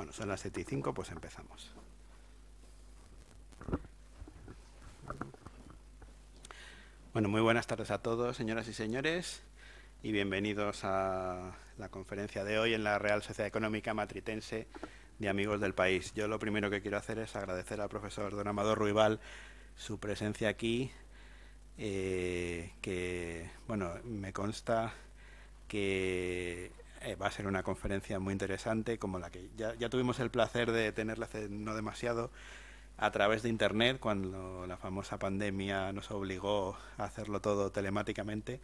Bueno, son las 7 y 5, pues empezamos. Bueno, muy buenas tardes a todos, señoras y señores, y bienvenidos a la conferencia de hoy en la Real Sociedad Económica Matritense de Amigos del País. Yo lo primero que quiero hacer es agradecer al profesor don Amador Ruibal su presencia aquí, eh, que, bueno, me consta que eh, va a ser una conferencia muy interesante, como la que ya, tuvimos el placer de tenerla hace no demasiado a través de Internet, cuando la famosa pandemia nos obligó a hacerlo todo telemáticamente.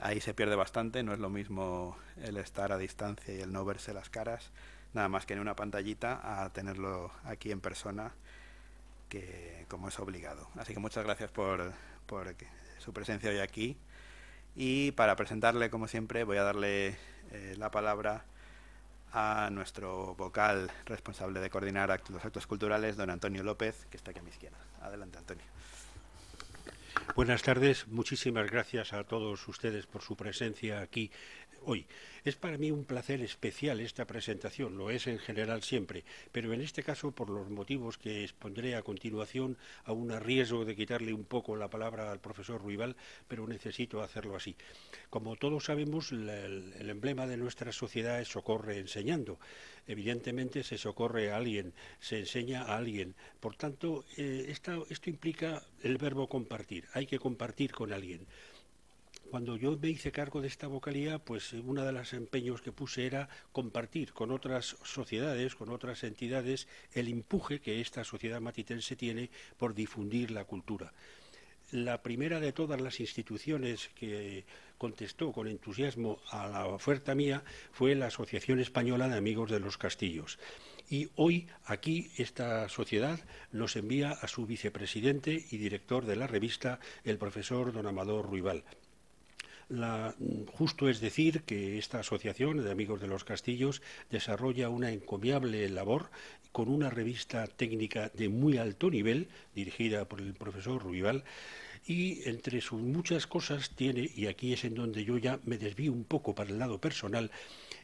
Ahí se pierde bastante, no es lo mismo el estar a distancia y el no verse las caras, nada más que en una pantallita, a tenerlo aquí en persona, que como es obligado. Así que muchas gracias por, por su presencia hoy aquí. Y para presentarle, como siempre, voy a darle eh, la palabra a nuestro vocal responsable de coordinar los actos culturales, don Antonio López, que está aquí a mi izquierda. Adelante, Antonio. Buenas tardes, muchísimas gracias a todos ustedes por su presencia aquí hoy. Es para mí un placer especial esta presentación, lo es en general siempre, pero en este caso, por los motivos que expondré a continuación, aún a riesgo de quitarle un poco la palabra al profesor Ruibal, pero necesito hacerlo así. Como todos sabemos, el, emblema de nuestra sociedad es socorre enseñando. Evidentemente se socorre a alguien, se enseña a alguien. Por tanto, eh, esto implica el verbo compartir. Hay que compartir con alguien. Cuando yo me hice cargo de esta vocalía, pues eh, uno de los empeños que puse era compartir con otras sociedades, con otras entidades, el empuje que esta sociedad matitense tiene por difundir la cultura la primera de todas las instituciones que contestó con entusiasmo a la oferta mía fue la Asociación Española de Amigos de los Castillos. Y hoy aquí esta sociedad nos envía a su vicepresidente y director de la revista, el profesor don Amador Ruibal. La, justo es decir que esta asociación de Amigos de los Castillos desarrolla una encomiable labor con una revista técnica de muy alto nivel, dirigida por el profesor Ruival, y entre sus muchas cosas tiene, y aquí es en donde yo ya me desvío un poco para el lado personal,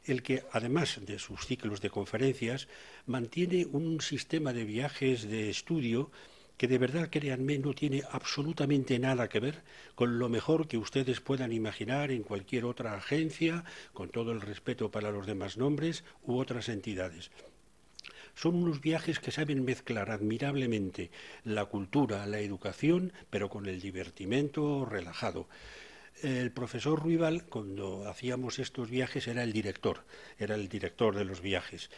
el que además de sus ciclos de conferencias mantiene un sistema de viajes de estudio que de verdad, créanme, no tiene absolutamente nada que ver con lo mejor que ustedes puedan imaginar en cualquier otra agencia, con todo el respeto para los demás nombres u otras entidades son unos viajes que saben mezclar admirablemente la cultura, la educación, pero con el divertimento relajado. El profesor Ruibal, cuando hacíamos estos viajes, era el director, era el director de los viajes.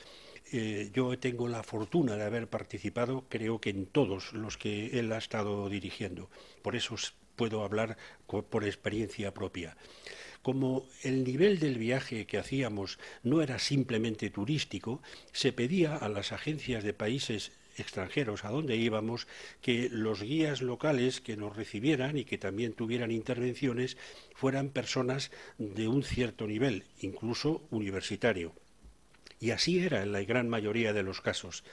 Eh, yo tengo la fortuna de haber participado, creo que en todos los que él ha estado dirigiendo. Por eso puedo hablar por experiencia propia. Como el nivel del viaje que hacíamos no era simplemente turístico, se pedía a las agencias de países extranjeros a donde íbamos que los guías locales que nos recibieran y que también tuvieran intervenciones fueran personas de un cierto nivel, incluso universitario. Y así era en la gran mayoría de los casos.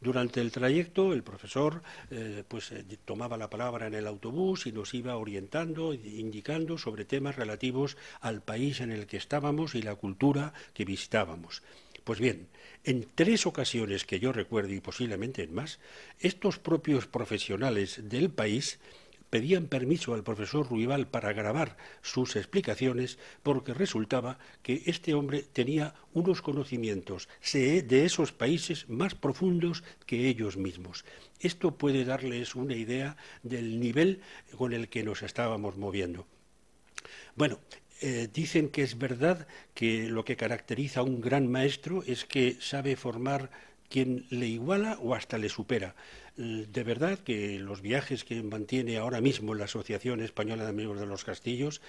Durante el trayecto, el profesor eh, pues, eh, tomaba la palabra en el autobús y nos iba orientando, e indicando sobre temas relativos al país en el que estábamos y la cultura que visitábamos. Pues bien, en tres ocasiones que yo recuerdo y posiblemente en más, estos propios profesionales del país pedían permiso al profesor Ruibal para grabar sus explicaciones porque resultaba que este hombre tenía unos conocimientos eh, de esos países más profundos que ellos mismos. Esto puede darles una idea del nivel con el que nos estábamos moviendo. Bueno, eh, dicen que es verdad que lo que caracteriza a un gran maestro es que sabe formar quien le iguala o hasta le supera de verdad que los viajes que mantiene ahora mismo la Asociación Española de Amigos de los Castillos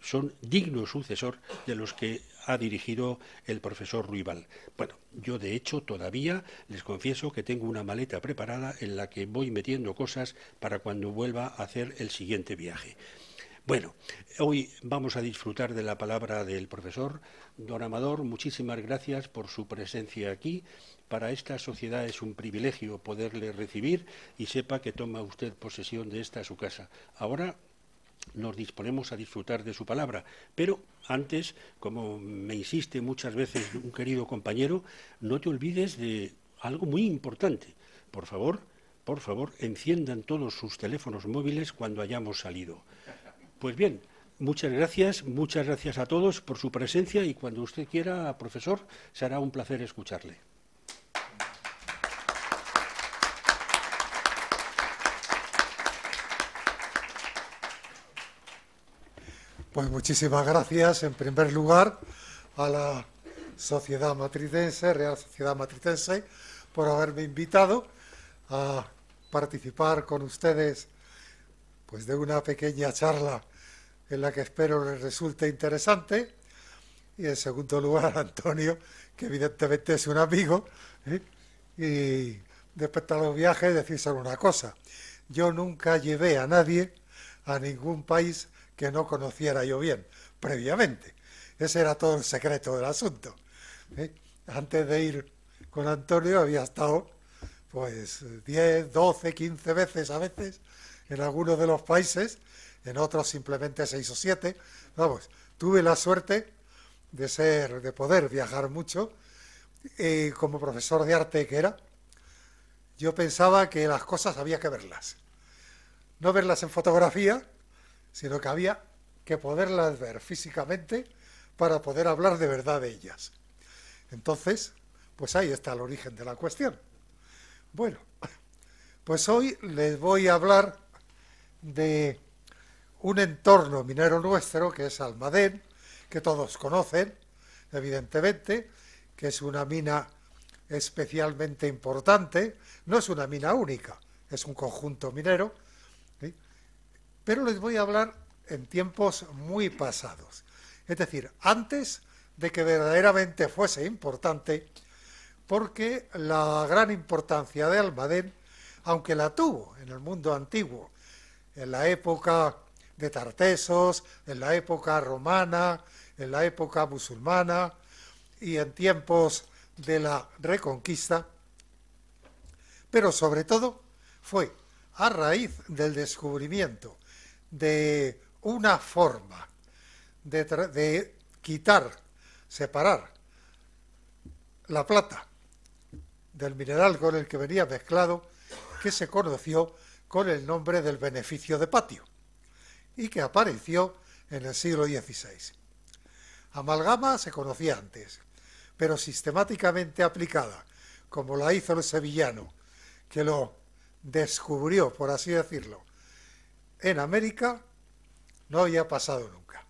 son digno sucesor de los que ha dirigido el profesor Ruibal. Bueno, yo de hecho todavía les confieso que tengo una maleta preparada en la que voy metiendo cosas para cuando vuelva a hacer el siguiente viaje. Bueno, hoy vamos a disfrutar de la palabra del profesor. Don Amador, muchísimas gracias por su presencia aquí para esta sociedad es un privilegio poderle recibir y sepa que toma usted posesión de esta su casa. Ahora nos disponemos a disfrutar de su palabra. Pero antes, como me insiste muchas veces un querido compañero, no te olvides de algo muy importante. Por favor, por favor, enciendan todos sus teléfonos móviles cuando hayamos salido. Pues bien, muchas gracias, muchas gracias a todos por su presencia y cuando usted quiera, profesor, será un placer escucharle. Pues muchísimas gracias, en primer lugar, a la Sociedad Matricense, Real Sociedad Matricense, por haberme invitado a participar con ustedes pues de una pequeña charla en la que espero les resulte interesante. Y en segundo lugar, a Antonio, que evidentemente es un amigo. ¿eh? Y después de los viajes, decir solo una cosa. Yo nunca llevé a nadie a ningún país que no conociera yo bien previamente. Ese era todo el secreto del asunto. ¿eh? Antes de ir con Antonio había estado pues 10, 12, 15 veces a veces en algunos de los países, en otros simplemente 6 o 7. Vamos, tuve la suerte de ser, de poder viajar mucho eh, como profesor de arte que era. Yo pensaba que las cosas había que verlas. No verlas en fotografía, sino que había que poderlas ver físicamente para poder hablar de verdad de ellas. Entonces, pues ahí está el origen de la cuestión. Bueno, pues hoy les voy a hablar de un entorno minero nuestro, que es Almadén, que todos conocen, evidentemente, que es una mina especialmente importante, no es una mina única, es un conjunto minero pero les voy a hablar en tiempos muy pasados, es decir, antes de que verdaderamente fuese importante, porque la gran importancia de Almadén, aunque la tuvo en el mundo antiguo, en la época de Tartesos, en la época romana, en la época musulmana y en tiempos de la Reconquista, pero sobre todo fue a raíz del descubrimiento de una forma, de, quitar, separar la plata del mineral con el que venía mezclado, que se conoció con el nombre del beneficio de patio y que apareció en el siglo XVI. Amalgama se conocía antes, pero sistemáticamente aplicada, como la hizo el sevillano, que lo descubrió, por así decirlo, en América no había pasado nunca.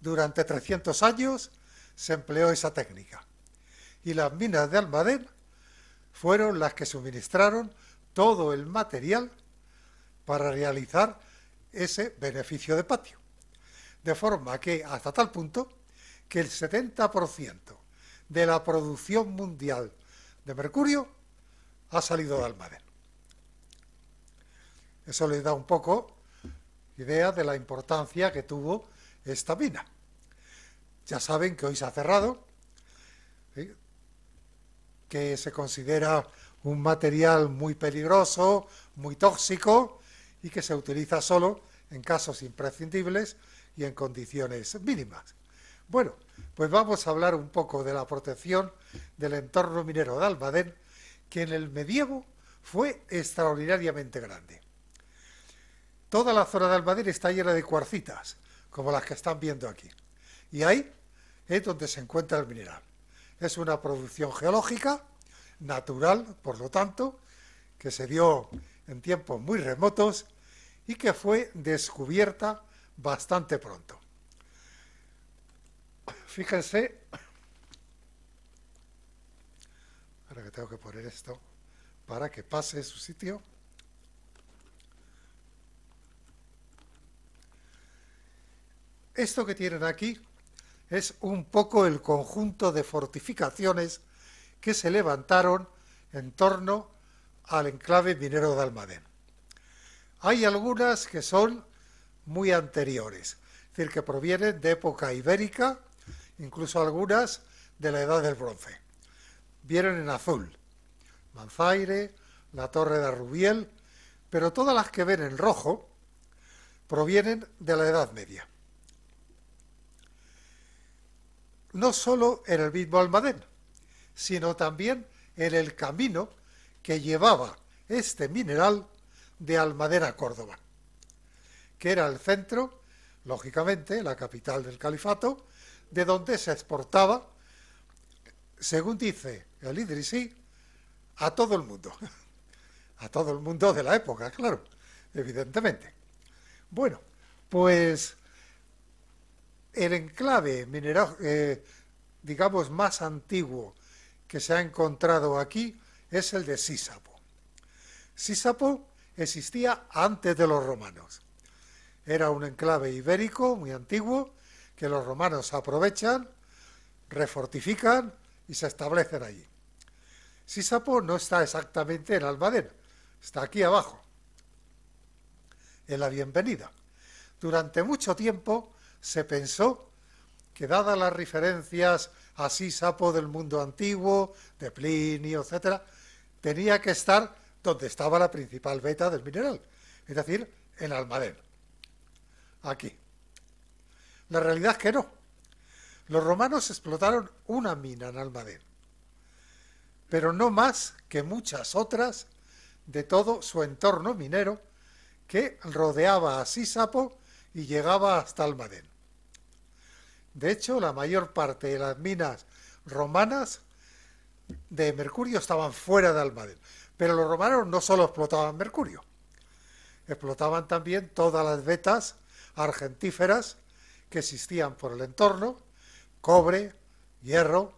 Durante 300 años se empleó esa técnica y las minas de Almadén fueron las que suministraron todo el material para realizar ese beneficio de patio. De forma que, hasta tal punto, que el 70% de la producción mundial de mercurio ha salido de Almadén. Eso le da un poco idea de la importancia que tuvo esta mina. Ya saben que hoy se ha cerrado, que se considera un material muy peligroso, muy tóxico y que se utiliza solo en casos imprescindibles y en condiciones mínimas. Bueno, pues vamos a hablar un poco de la protección del entorno minero de Almadén, que en el medievo fue extraordinariamente grande. Toda la zona de Almadén está llena de cuarcitas, como las que están viendo aquí. Y ahí es donde se encuentra el mineral. Es una producción geológica, natural, por lo tanto, que se dio en tiempos muy remotos y que fue descubierta bastante pronto. Fíjense, ahora que tengo que poner esto para que pase su sitio. Esto que tienen aquí es un poco el conjunto de fortificaciones que se levantaron en torno al enclave minero de Almadén. Hay algunas que son muy anteriores, es decir, que provienen de época ibérica, incluso algunas de la Edad del Bronce. Vienen en azul, Manzaire, la Torre de Arrubiel, pero todas las que ven en rojo provienen de la Edad Media. no solo en el mismo Almadén, sino también en el camino que llevaba este mineral de Almadén a Córdoba, que era el centro, lógicamente, la capital del califato, de donde se exportaba, según dice el Idrisí, a todo el mundo. a todo el mundo de la época, claro, evidentemente. Bueno, pues el enclave mineral, eh, digamos, más antiguo que se ha encontrado aquí es el de Sísapo. Sísapo existía antes de los romanos. Era un enclave ibérico muy antiguo que los romanos aprovechan, refortifican y se establecen allí. Sísapo no está exactamente en Almadén, está aquí abajo, en la bienvenida. Durante mucho tiempo se pensó que dadas las referencias a Sísapo del mundo antiguo, de Plinio, etcétera, tenía que estar donde estaba la principal beta del mineral, es decir, en Almadén, aquí. La realidad es que no. Los romanos explotaron una mina en Almadén, pero no más que muchas otras de todo su entorno minero que rodeaba a Sísapo y llegaba hasta Almadén. De hecho, la mayor parte de las minas romanas de mercurio estaban fuera de Almadén. Pero los romanos no solo explotaban mercurio, explotaban también todas las vetas argentíferas que existían por el entorno, cobre, hierro,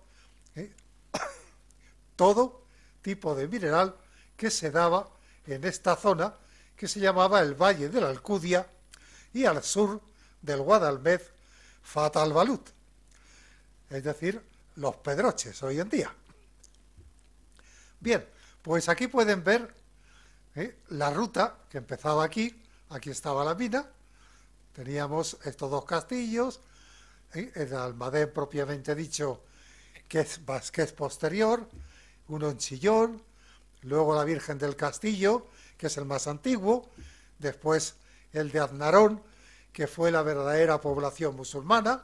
¿eh? todo tipo de mineral que se daba en esta zona que se llamaba el Valle de la Alcudia y al sur del fatal balut es decir, los Pedroches hoy en día. Bien, pues aquí pueden ver ¿eh? la ruta que empezaba aquí, aquí estaba la mina, teníamos estos dos castillos, ¿eh? el Almadén propiamente dicho, que es, que posterior, uno en Chillón, luego la Virgen del Castillo, que es el más antiguo, después el de Aznarón, que fue la verdadera población musulmana,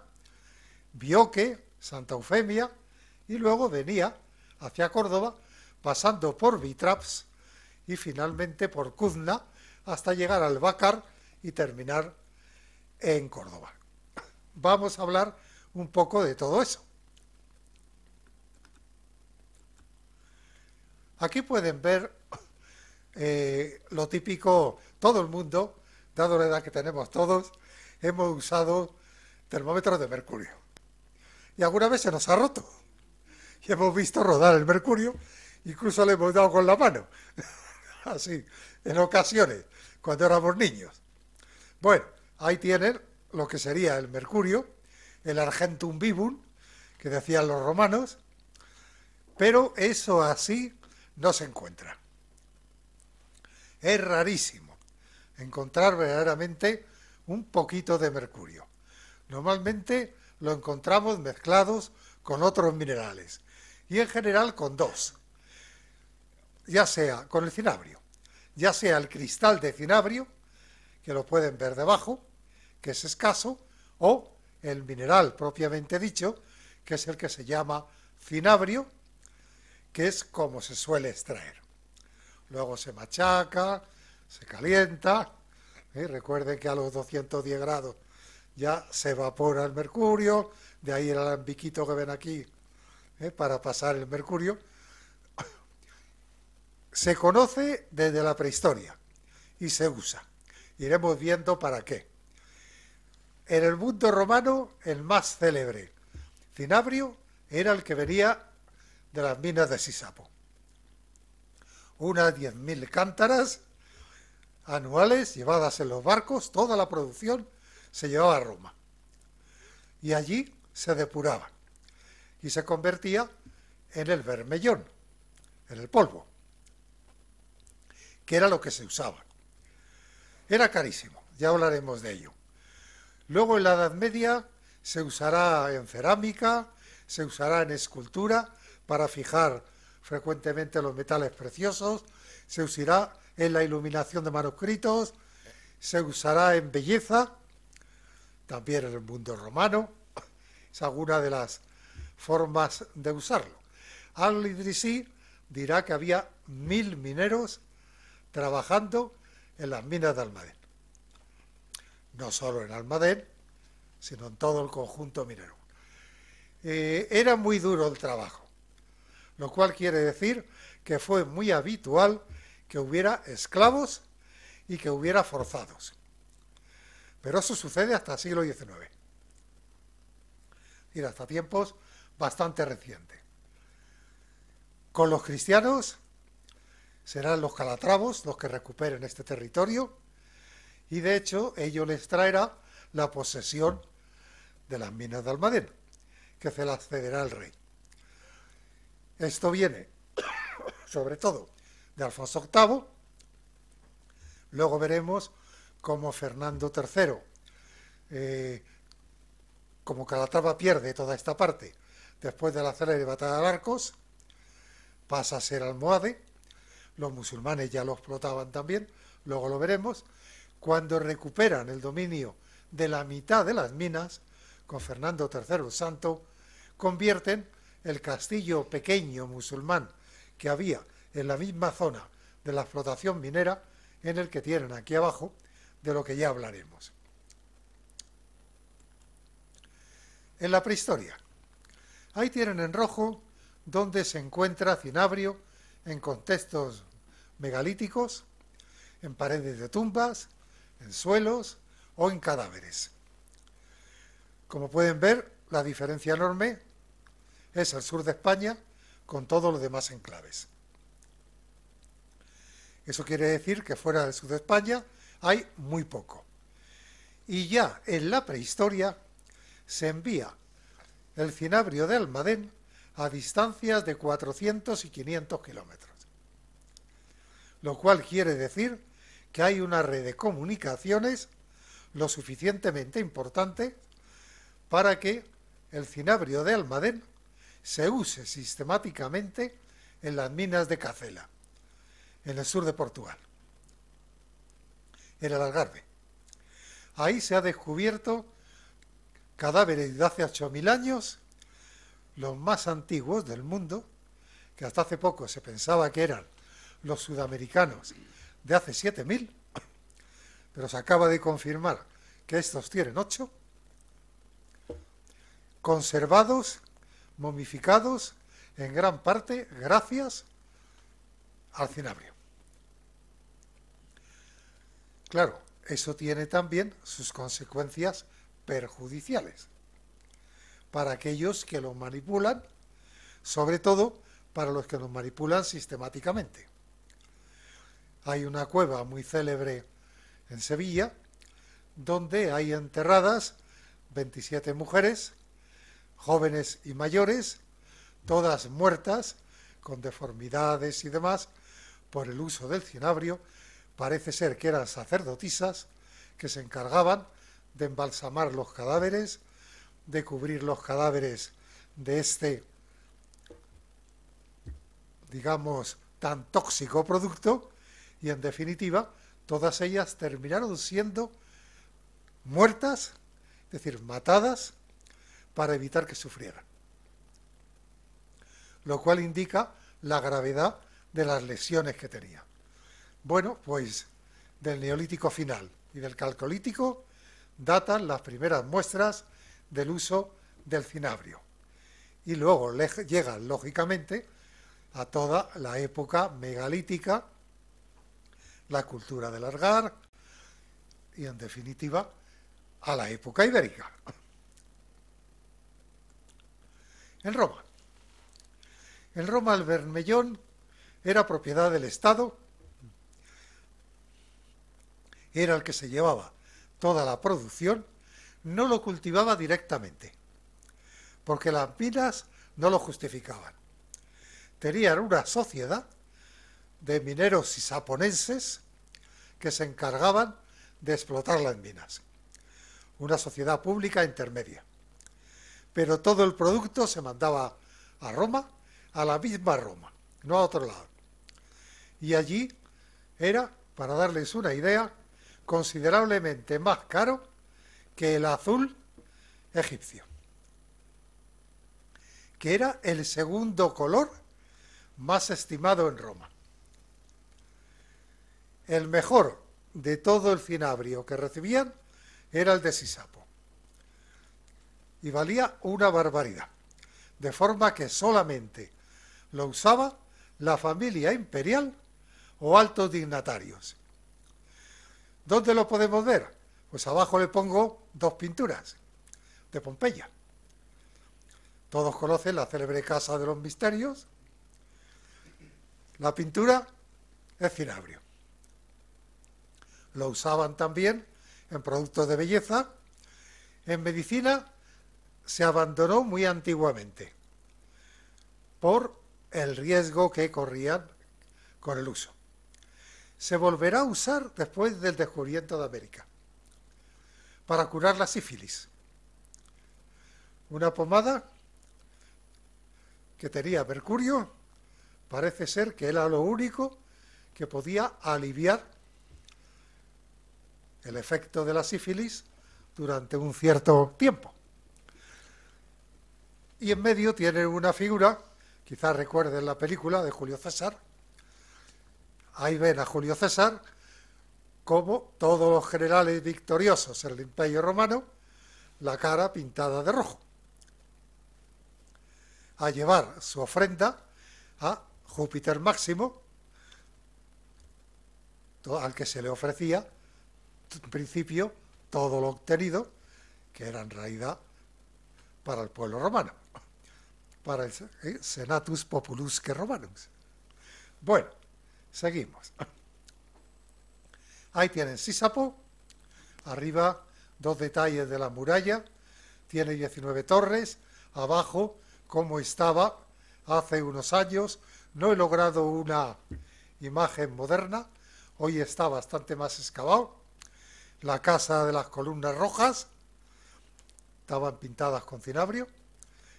vio que Santa Eufemia, y luego venía hacia Córdoba, pasando por Vitraps y finalmente por Cuzna, hasta llegar al Bacar y terminar en Córdoba. Vamos a hablar un poco de todo eso. Aquí pueden ver eh, lo típico, todo el mundo, dado la edad que tenemos todos, hemos usado termómetros de mercurio. Y alguna vez se nos ha roto. Y hemos visto rodar el mercurio, incluso le hemos dado con la mano. Así, en ocasiones, cuando éramos niños. Bueno, ahí tienen lo que sería el mercurio, el argentum vivum, que decían los romanos, pero eso así no se encuentra. Es rarísimo encontrar verdaderamente un poquito de mercurio. Normalmente lo encontramos mezclados con otros minerales y en general con dos, ya sea con el cinabrio, ya sea el cristal de cinabrio, que lo pueden ver debajo, que es escaso, o el mineral propiamente dicho, que es el que se llama cinabrio, que es como se suele extraer. Luego se machaca, se calienta ¿Eh? Recuerden que a los 210 grados ya se evapora el mercurio, de ahí el alambiquito que ven aquí ¿eh? para pasar el mercurio. Se conoce desde la prehistoria y se usa. Iremos viendo para qué. En el mundo romano, el más célebre, Cinabrio, era el que venía de las minas de Sisapo. Unas 10.000 cántaras anuales llevadas en los barcos, toda la producción se llevaba a Roma. Y allí se depuraba y se convertía en el vermellón, en el polvo, que era lo que se usaba. Era carísimo, ya hablaremos de ello. Luego en la Edad Media se usará en cerámica, se usará en escultura para fijar frecuentemente los metales preciosos, se usará en la iluminación de manuscritos, se usará en belleza, también en el mundo romano, es alguna de las formas de usarlo. Al-Idrisi dirá que había mil mineros trabajando en las minas de Almadén. No solo en Almadén, sino en todo el conjunto minero. Eh, era muy duro el trabajo, lo cual quiere decir que fue muy habitual que hubiera esclavos y que hubiera forzados. Pero eso sucede hasta el siglo XIX. Y hasta tiempos bastante recientes. Con los cristianos serán los calatravos los que recuperen este territorio y de hecho ello les traerá la posesión de las minas de Almadén, que se las cederá el rey. Esto viene sobre todo de Alfonso VIII. Luego veremos cómo Fernando III, eh, como Calatrava pierde toda esta parte, después de la célebre batalla de Arcos, pasa a ser almohade, los musulmanes ya lo explotaban también, luego lo veremos, cuando recuperan el dominio de la mitad de las minas, con Fernando III el Santo, convierten el castillo pequeño musulmán que había en la misma zona de la explotación minera en el que tienen aquí abajo, de lo que ya hablaremos. En la prehistoria. Ahí tienen en rojo donde se encuentra cinabrio en contextos megalíticos, en paredes de tumbas, en suelos o en cadáveres. Como pueden ver, la diferencia enorme es el sur de España con todos los demás enclaves. Eso quiere decir que fuera del sur de España hay muy poco. Y ya en la prehistoria se envía el cinabrio de Almadén a distancias de 400 y 500 kilómetros. Lo cual quiere decir que hay una red de comunicaciones lo suficientemente importante para que el cinabrio de Almadén se use sistemáticamente en las minas de Cacela en el sur de Portugal, en el Algarve. Ahí se ha descubierto cadáveres de hace 8.000 años, los más antiguos del mundo, que hasta hace poco se pensaba que eran los sudamericanos de hace 7.000, pero se acaba de confirmar que estos tienen 8, conservados, momificados, en gran parte gracias al cinabrio. Claro, eso tiene también sus consecuencias perjudiciales para aquellos que lo manipulan, sobre todo para los que lo manipulan sistemáticamente. Hay una cueva muy célebre en Sevilla donde hay enterradas 27 mujeres, jóvenes y mayores, todas muertas, con deformidades y demás, por el uso del cinabrio parece ser que eran sacerdotisas, que se encargaban de embalsamar los cadáveres, de cubrir los cadáveres de este, digamos, tan tóxico producto, y en definitiva, todas ellas terminaron siendo muertas, es decir, matadas, para evitar que sufrieran. Lo cual indica la gravedad de las lesiones que tenía. Bueno, pues del Neolítico final y del Calcolítico datan las primeras muestras del uso del cinabrio. Y luego llegan, lógicamente, a toda la época megalítica, la cultura de largar y, en definitiva, a la época ibérica. En Roma. En Roma el Bermellón era propiedad del Estado era el que se llevaba toda la producción, no lo cultivaba directamente, porque las minas no lo justificaban. Tenían una sociedad de mineros saponenses que se encargaban de explotar las minas. Una sociedad pública intermedia. Pero todo el producto se mandaba a Roma, a la misma Roma, no a otro lado. Y allí era, para darles una idea, considerablemente más caro que el azul egipcio, que era el segundo color más estimado en Roma. El mejor de todo el cinabrio que recibían era el de Sisapo, y valía una barbaridad, de forma que solamente lo usaba la familia imperial o altos dignatarios ¿Dónde lo podemos ver? Pues abajo le pongo dos pinturas de Pompeya. Todos conocen la célebre Casa de los Misterios. La pintura es cinabrio. Lo usaban también en productos de belleza. En medicina se abandonó muy antiguamente por el riesgo que corrían con el uso se volverá a usar después del descubrimiento de América para curar la sífilis. Una pomada que tenía mercurio, parece ser que era lo único que podía aliviar el efecto de la sífilis durante un cierto tiempo. Y en medio tiene una figura, quizás recuerden la película de Julio César, Ahí ven a Julio César como todos los generales victoriosos en el Imperio Romano, la cara pintada de rojo, a llevar su ofrenda a Júpiter Máximo, al que se le ofrecía, en principio, todo lo obtenido, que era en realidad para el pueblo romano, para el eh, Senatus Populusque Romanus. Bueno, Seguimos. Ahí tienen Sísapo, arriba dos detalles de la muralla, tiene 19 torres, abajo como estaba hace unos años, no he logrado una imagen moderna, hoy está bastante más excavado, la casa de las columnas rojas, estaban pintadas con cinabrio,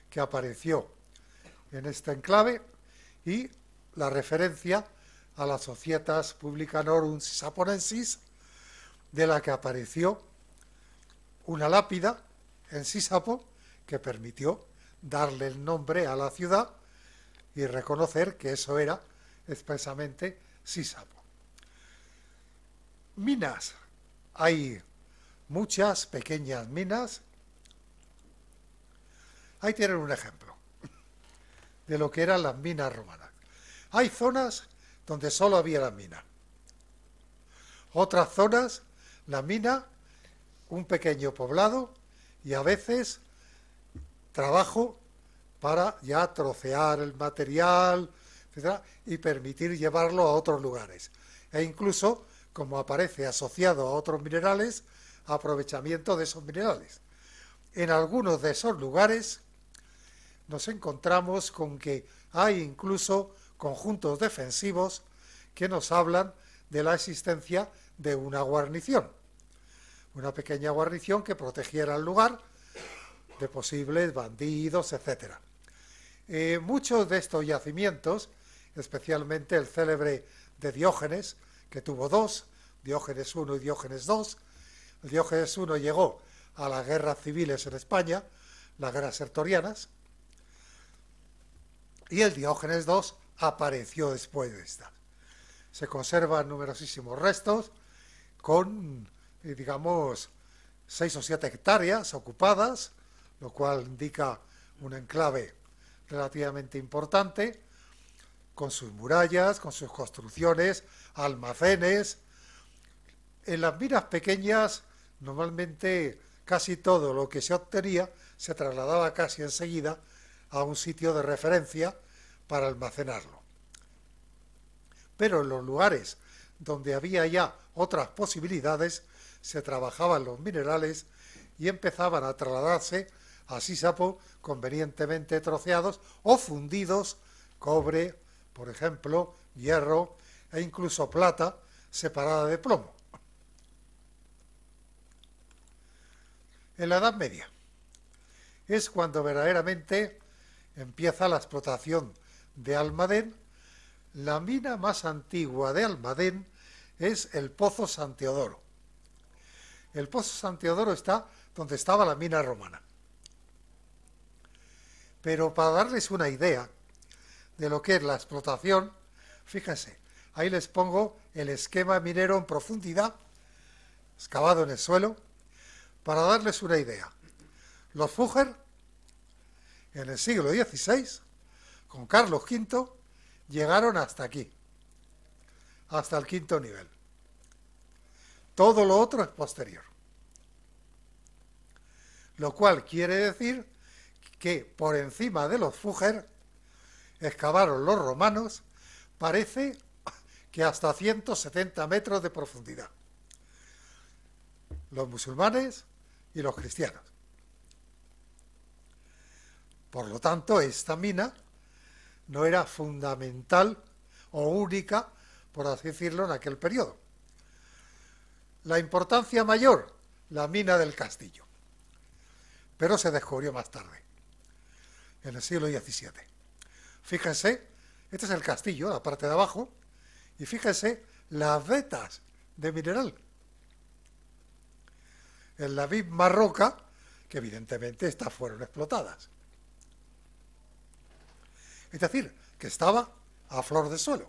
que apareció en este enclave, y la referencia a las Societas Publicanorum Sisaponensis, de la que apareció una lápida en Sisapo que permitió darle el nombre a la ciudad y reconocer que eso era expresamente Sisapo. Minas. Hay muchas pequeñas minas. Ahí tienen un ejemplo de lo que eran las minas romanas. Hay zonas donde solo había la mina. Otras zonas, la mina, un pequeño poblado y a veces trabajo para ya trocear el material, etcétera, y permitir llevarlo a otros lugares. E incluso, como aparece asociado a otros minerales, aprovechamiento de esos minerales. En algunos de esos lugares nos encontramos con que hay incluso conjuntos defensivos que nos hablan de la existencia de una guarnición, una pequeña guarnición que protegiera el lugar de posibles bandidos, etc. Eh, muchos de estos yacimientos, especialmente el célebre de Diógenes, que tuvo dos, Diógenes I y Diógenes II, el Diógenes I llegó a las guerras civiles en España, las guerras sertorianas, y el Diógenes II apareció después de esta. Se conservan numerosísimos restos con, eh, digamos, seis o siete hectáreas ocupadas, lo cual indica un enclave relativamente importante, con sus murallas, con sus construcciones, almacenes. En las minas pequeñas, normalmente casi todo lo que se obtenía se trasladaba casi enseguida a un sitio de referencia para almacenarlo. Pero en los lugares donde había ya otras posibilidades, se trabajaban los minerales y empezaban a trasladarse a sapo, convenientemente troceados o fundidos, cobre, por ejemplo, hierro e incluso plata separada de plomo. En la Edad Media es cuando verdaderamente empieza la explotación de Almadén, la mina más antigua de Almadén es el Pozo San Teodoro. El Pozo San Teodoro está donde estaba la mina romana. Pero para darles una idea de lo que es la explotación, fíjense, ahí les pongo el esquema minero en profundidad, excavado en el suelo, para darles una idea. Los Fugger, en el siglo XVI, con Carlos V, llegaron hasta aquí, hasta el quinto nivel. Todo lo otro es posterior. Lo cual quiere decir que por encima de los Fugger excavaron los romanos, parece que hasta 170 metros de profundidad. Los musulmanes y los cristianos. Por lo tanto, esta mina no era fundamental o única, por así decirlo, en aquel periodo. La importancia mayor, la mina del castillo, pero se descubrió más tarde, en el siglo XVII. Fíjense, este es el castillo, la parte de abajo, y fíjense las vetas de mineral. En la misma roca, que evidentemente estas fueron explotadas. Es decir, que estaba a flor de suelo.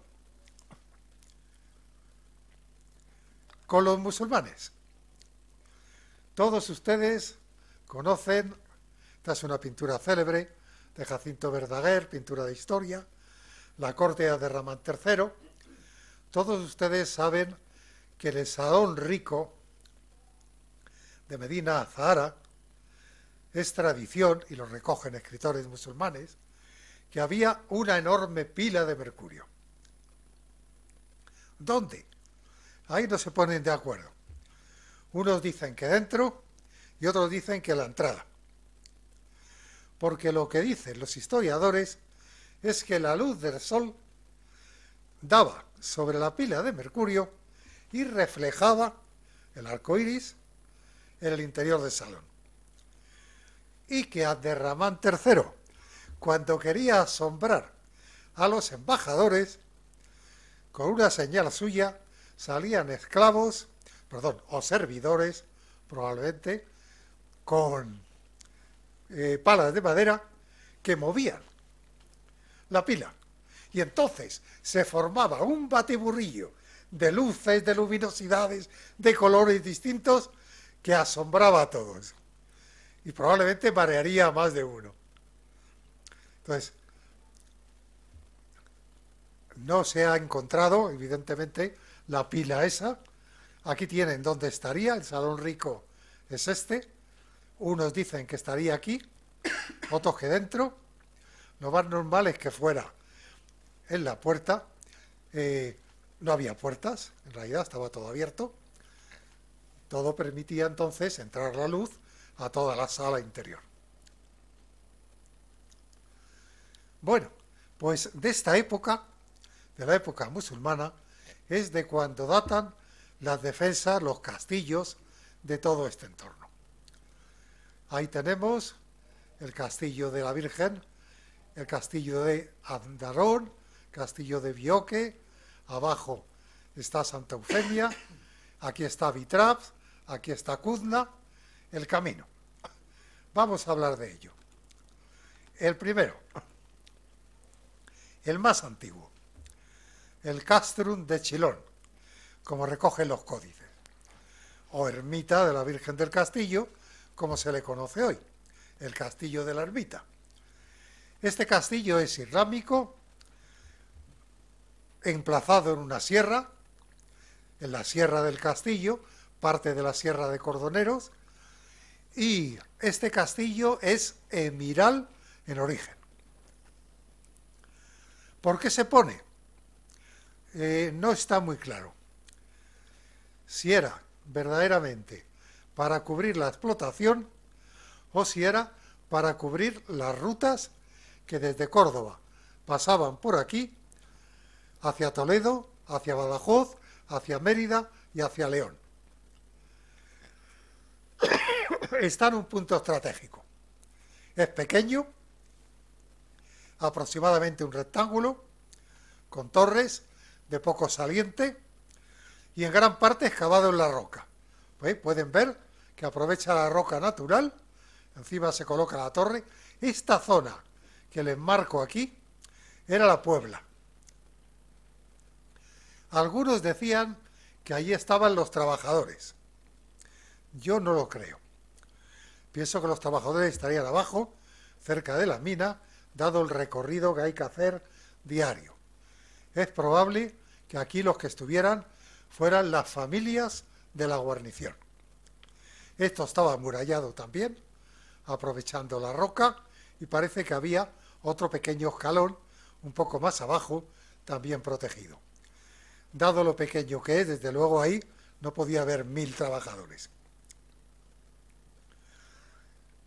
Con los musulmanes. Todos ustedes conocen, esta es una pintura célebre de Jacinto Verdaguer, pintura de historia, la corte de Ramán III. Todos ustedes saben que el Saón Rico de Medina Zahara es tradición, y lo recogen escritores musulmanes, que había una enorme pila de mercurio. ¿Dónde? Ahí no se ponen de acuerdo. Unos dicen que dentro y otros dicen que la entrada. Porque lo que dicen los historiadores es que la luz del sol daba sobre la pila de mercurio y reflejaba el arco iris en el interior del salón. Y que derramán III, cuando quería asombrar a los embajadores, con una señal suya salían esclavos, perdón, o servidores, probablemente, con eh, palas de madera que movían la pila. Y entonces se formaba un batiburrillo de luces, de luminosidades, de colores distintos, que asombraba a todos. Y probablemente marearía a más de uno. Entonces, no se ha encontrado, evidentemente, la pila esa. Aquí tienen dónde estaría, el salón rico es este. Unos dicen que estaría aquí, otros que dentro. Lo más normal es que fuera en la puerta. Eh, no había puertas, en realidad estaba todo abierto. Todo permitía entonces entrar la luz a toda la sala interior. Bueno, pues de esta época, de la época musulmana, es de cuando datan las defensas, los castillos de todo este entorno. Ahí tenemos el castillo de la Virgen, el castillo de Andarón, castillo de Bioque, abajo está Santa Eufemia, aquí está Vitrap, aquí está Kuzna, el camino. Vamos a hablar de ello. El primero, el más antiguo, el castrum de Chilón, como recogen los códices, o ermita de la Virgen del Castillo, como se le conoce hoy, el castillo de la ermita. Este castillo es islámico, emplazado en una sierra, en la sierra del castillo, parte de la sierra de Cordoneros, y este castillo es emiral en origen. ¿Por qué se pone? Eh, no está muy claro. Si era verdaderamente para cubrir la explotación o si era para cubrir las rutas que desde Córdoba pasaban por aquí hacia Toledo, hacia Badajoz, hacia Mérida y hacia León. Está en un punto estratégico. Es pequeño, aproximadamente un rectángulo, con torres de poco saliente y en gran parte excavado en la roca. Pues, pueden ver que aprovecha la roca natural, encima se coloca la torre. Esta zona que les marco aquí era la Puebla. Algunos decían que allí estaban los trabajadores. Yo no lo creo. Pienso que los trabajadores estarían abajo, cerca de la mina, dado el recorrido que hay que hacer diario. Es probable que aquí los que estuvieran fueran las familias de la guarnición. Esto estaba amurallado también, aprovechando la roca, y parece que había otro pequeño escalón, un poco más abajo, también protegido. Dado lo pequeño que es, desde luego ahí no podía haber mil trabajadores.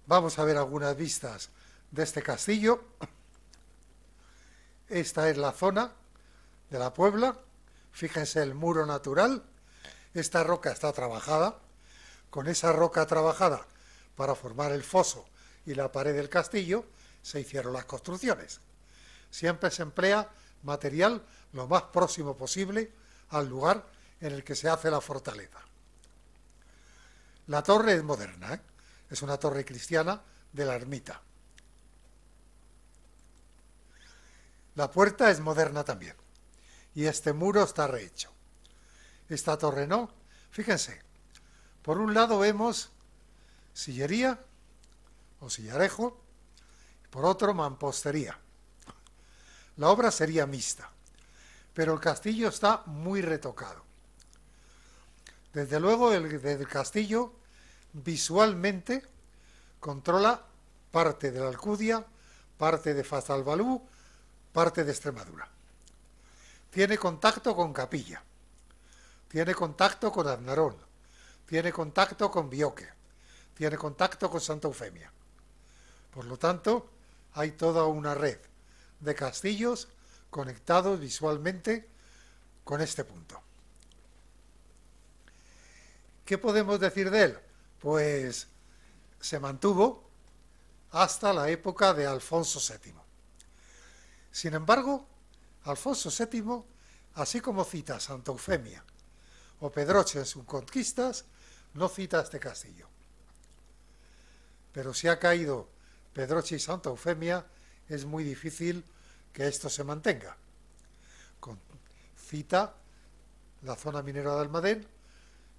Vamos a ver algunas vistas de este castillo. Esta es la zona de la Puebla. Fíjense el muro natural. Esta roca está trabajada. Con esa roca trabajada para formar el foso y la pared del castillo se hicieron las construcciones. Siempre se emplea material lo más próximo posible al lugar en el que se hace la fortaleza. La torre es moderna, ¿eh? es una torre cristiana de la ermita. La puerta es moderna también. Y este muro está rehecho. Esta torre no. Fíjense, por un lado vemos sillería o sillarejo, por otro mampostería. La obra sería mixta, pero el castillo está muy retocado. Desde luego, el del castillo visualmente controla parte de la Alcudia, parte de Fazalbalú, parte de Extremadura. Tiene contacto con Capilla, tiene contacto con Aznarón, tiene contacto con Bioque, tiene contacto con Santa Eufemia. Por lo tanto, hay toda una red de castillos conectados visualmente con este punto. ¿Qué podemos decir de él? Pues se mantuvo hasta la época de Alfonso VII. Sin embargo, Alfonso VII, así como cita Santa Eufemia o Pedroche en sus conquistas, no cita este castillo. Pero si ha caído Pedroche y Santa Eufemia, es muy difícil que esto se mantenga. cita la zona minera de Almadén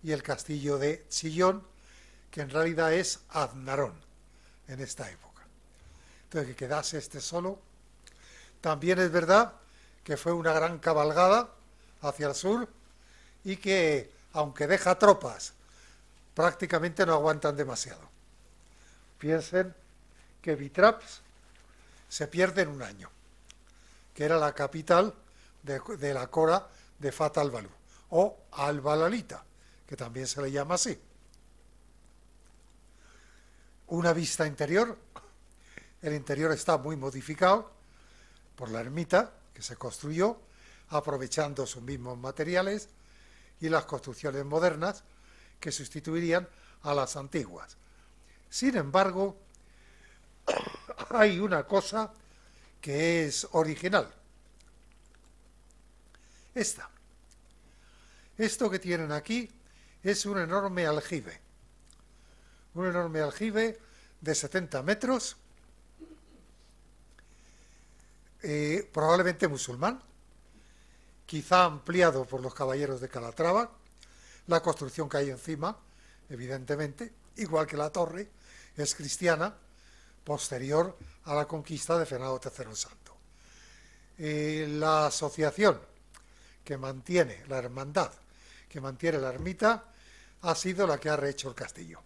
y el castillo de Chillón, que en realidad es Aznarón en esta época. Entonces, que quedase este solo también es verdad que fue una gran cabalgada hacia el sur y que, aunque deja tropas, prácticamente no aguantan demasiado. Piensen que Vitraps se pierde en un año, que era la capital de, la cora de Fatal balú o Albalalita, que también se le llama así. Una vista interior, el interior está muy modificado, por la ermita que se construyó, aprovechando sus mismos materiales, y las construcciones modernas que sustituirían a las antiguas. Sin embargo, hay una cosa que es original. Esta. Esto que tienen aquí es un enorme aljibe. Un enorme aljibe de 70 metros eh, probablemente musulmán, quizá ampliado por los caballeros de Calatrava, la construcción que hay encima, evidentemente, igual que la torre, es cristiana, posterior a la conquista de Fernando III Santo. Eh, la asociación que mantiene, la hermandad que mantiene la ermita, ha sido la que ha rehecho el castillo.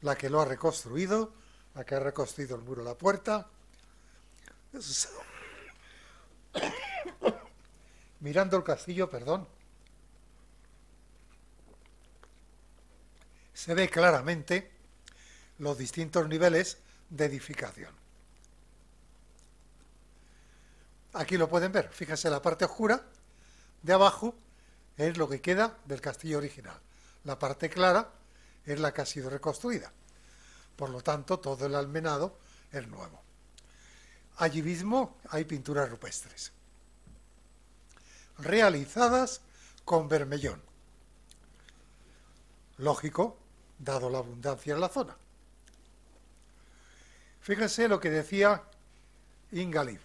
La que lo ha reconstruido, la que ha reconstruido el muro, la puerta, mirando el castillo, perdón, se ve claramente los distintos niveles de edificación. Aquí lo pueden ver, fíjense la parte oscura de abajo es lo que queda del castillo original. La parte clara es la que ha sido reconstruida. Por lo tanto, todo el almenado es nuevo. Allí mismo hay pinturas rupestres, realizadas con vermellón. Lógico, dado la abundancia en la zona. Fíjense lo que decía Ingalib.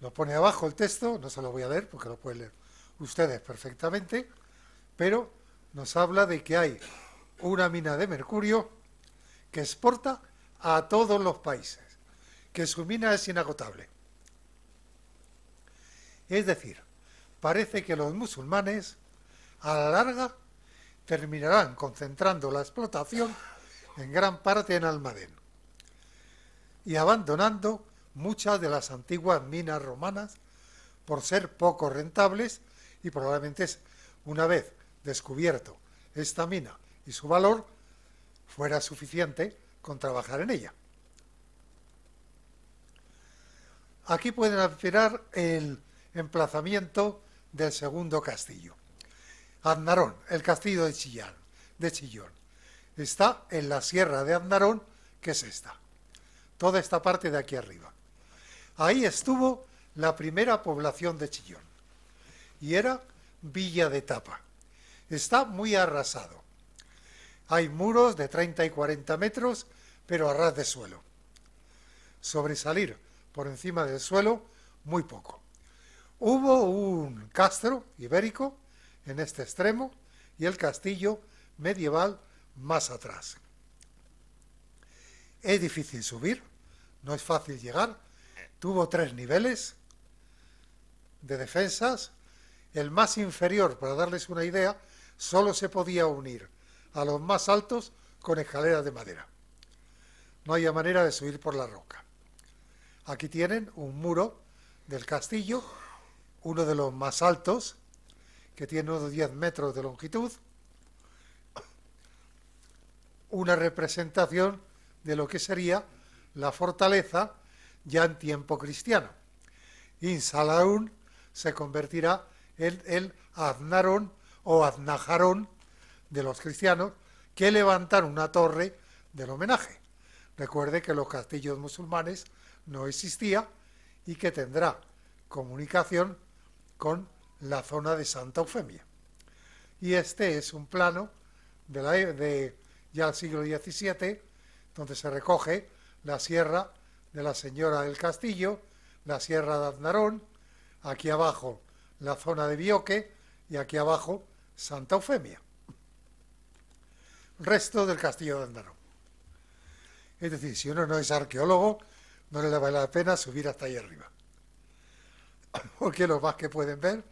Lo pone abajo el texto, no se lo voy a leer porque lo pueden leer ustedes perfectamente, pero nos habla de que hay una mina de mercurio que exporta a todos los países que su mina es inagotable. Es decir, parece que los musulmanes, a la larga, terminarán concentrando la explotación en gran parte en Almadén y abandonando muchas de las antiguas minas romanas por ser poco rentables y probablemente una vez descubierto esta mina y su valor fuera suficiente con trabajar en ella. Aquí pueden admirar el emplazamiento del segundo castillo. Aznarón, el castillo de Chillán, de Chillón. Está en la sierra de Aznarón, que es esta. Toda esta parte de aquí arriba. Ahí estuvo la primera población de Chillón. Y era Villa de Tapa. Está muy arrasado. Hay muros de 30 y 40 metros, pero a ras de suelo. Sobresalir por encima del suelo, muy poco. Hubo un castro ibérico en este extremo y el castillo medieval más atrás. Es difícil subir, no es fácil llegar. Tuvo tres niveles de defensas. El más inferior, para darles una idea, solo se podía unir a los más altos con escaleras de madera. No había manera de subir por la roca. Aquí tienen un muro del castillo, uno de los más altos, que tiene unos 10 metros de longitud, una representación de lo que sería la fortaleza ya en tiempo cristiano. Salaún se convertirá en el Aznarón o Aznajarón de los cristianos que levantan una torre del homenaje. Recuerde que los castillos musulmanes no existía y que tendrá comunicación con la zona de Santa Eufemia. Y este es un plano de, ya el siglo XVII, donde se recoge la sierra de la Señora del Castillo, la sierra de Aznarón, aquí abajo la zona de Bioque y aquí abajo Santa Eufemia. Resto del Castillo de Aznarón. Es decir, si uno no es arqueólogo, no le vale la pena subir hasta ahí arriba. Porque lo más que pueden ver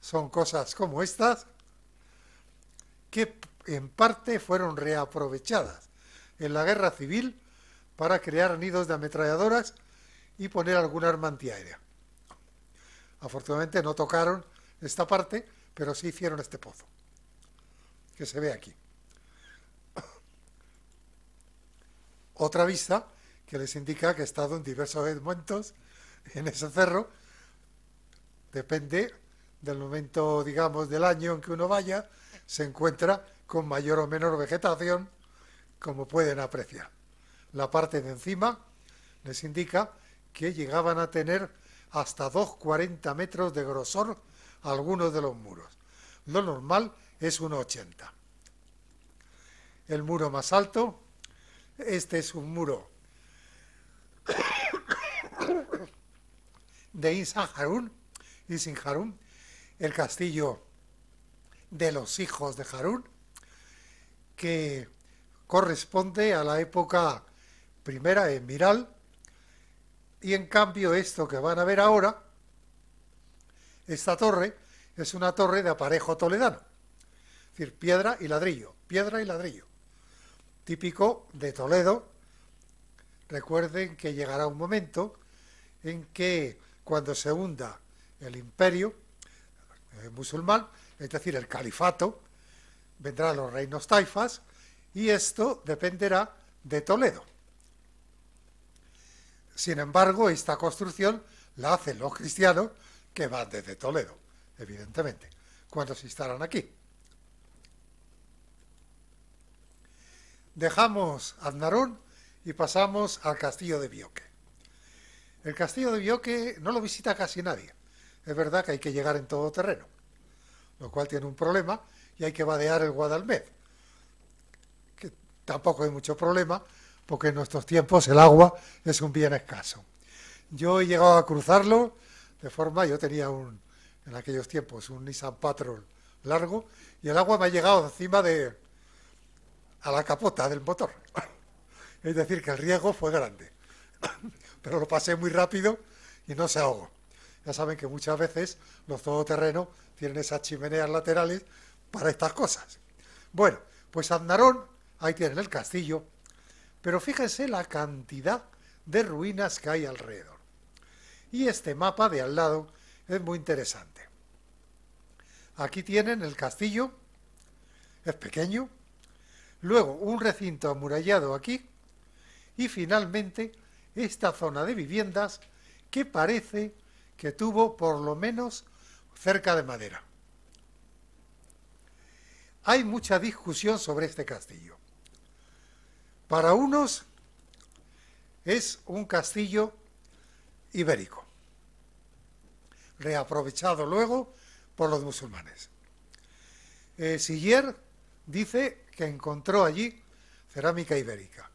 son cosas como estas que en parte fueron reaprovechadas en la guerra civil para crear nidos de ametralladoras y poner alguna arma antiaérea. Afortunadamente no tocaron esta parte, pero sí hicieron este pozo, que se ve aquí. Otra vista que les indica que he estado en diversos momentos en ese cerro. Depende del momento, digamos, del año en que uno vaya, se encuentra con mayor o menor vegetación, como pueden apreciar. La parte de encima les indica que llegaban a tener hasta 2,40 metros de grosor algunos de los muros. Lo normal es 1,80. El muro más alto, este es un muro de Isa Harun y sin el castillo de los hijos de Harun, que corresponde a la época primera emiral, y en cambio esto que van a ver ahora, esta torre, es una torre de aparejo toledano, es decir, piedra y ladrillo, piedra y ladrillo, típico de Toledo Recuerden que llegará un momento en que cuando se hunda el imperio eh, musulmán, es decir, el califato, vendrán los reinos taifas y esto dependerá de Toledo. Sin embargo, esta construcción la hacen los cristianos que van desde Toledo, evidentemente, cuando se instalan aquí. Dejamos Narón y pasamos al castillo de Bioque. El castillo de Bioque no lo visita casi nadie. Es verdad que hay que llegar en todo terreno, lo cual tiene un problema y hay que vadear el Guadalmed, que tampoco hay mucho problema porque en nuestros tiempos el agua es un bien escaso. Yo he llegado a cruzarlo de forma, yo tenía un, en aquellos tiempos un Nissan Patrol largo y el agua me ha llegado encima de, a la capota del motor. Es decir, que el riesgo fue grande. Pero lo pasé muy rápido y no se ahogó. Ya saben que muchas veces los todoterrenos tienen esas chimeneas laterales para estas cosas. Bueno, pues Andarón, ahí tienen el castillo, pero fíjense la cantidad de ruinas que hay alrededor. Y este mapa de al lado es muy interesante. Aquí tienen el castillo, es pequeño, luego un recinto amurallado aquí, y finalmente esta zona de viviendas que parece que tuvo por lo menos cerca de madera. Hay mucha discusión sobre este castillo. Para unos es un castillo ibérico, reaprovechado luego por los musulmanes. Eh, Siller dice que encontró allí cerámica ibérica.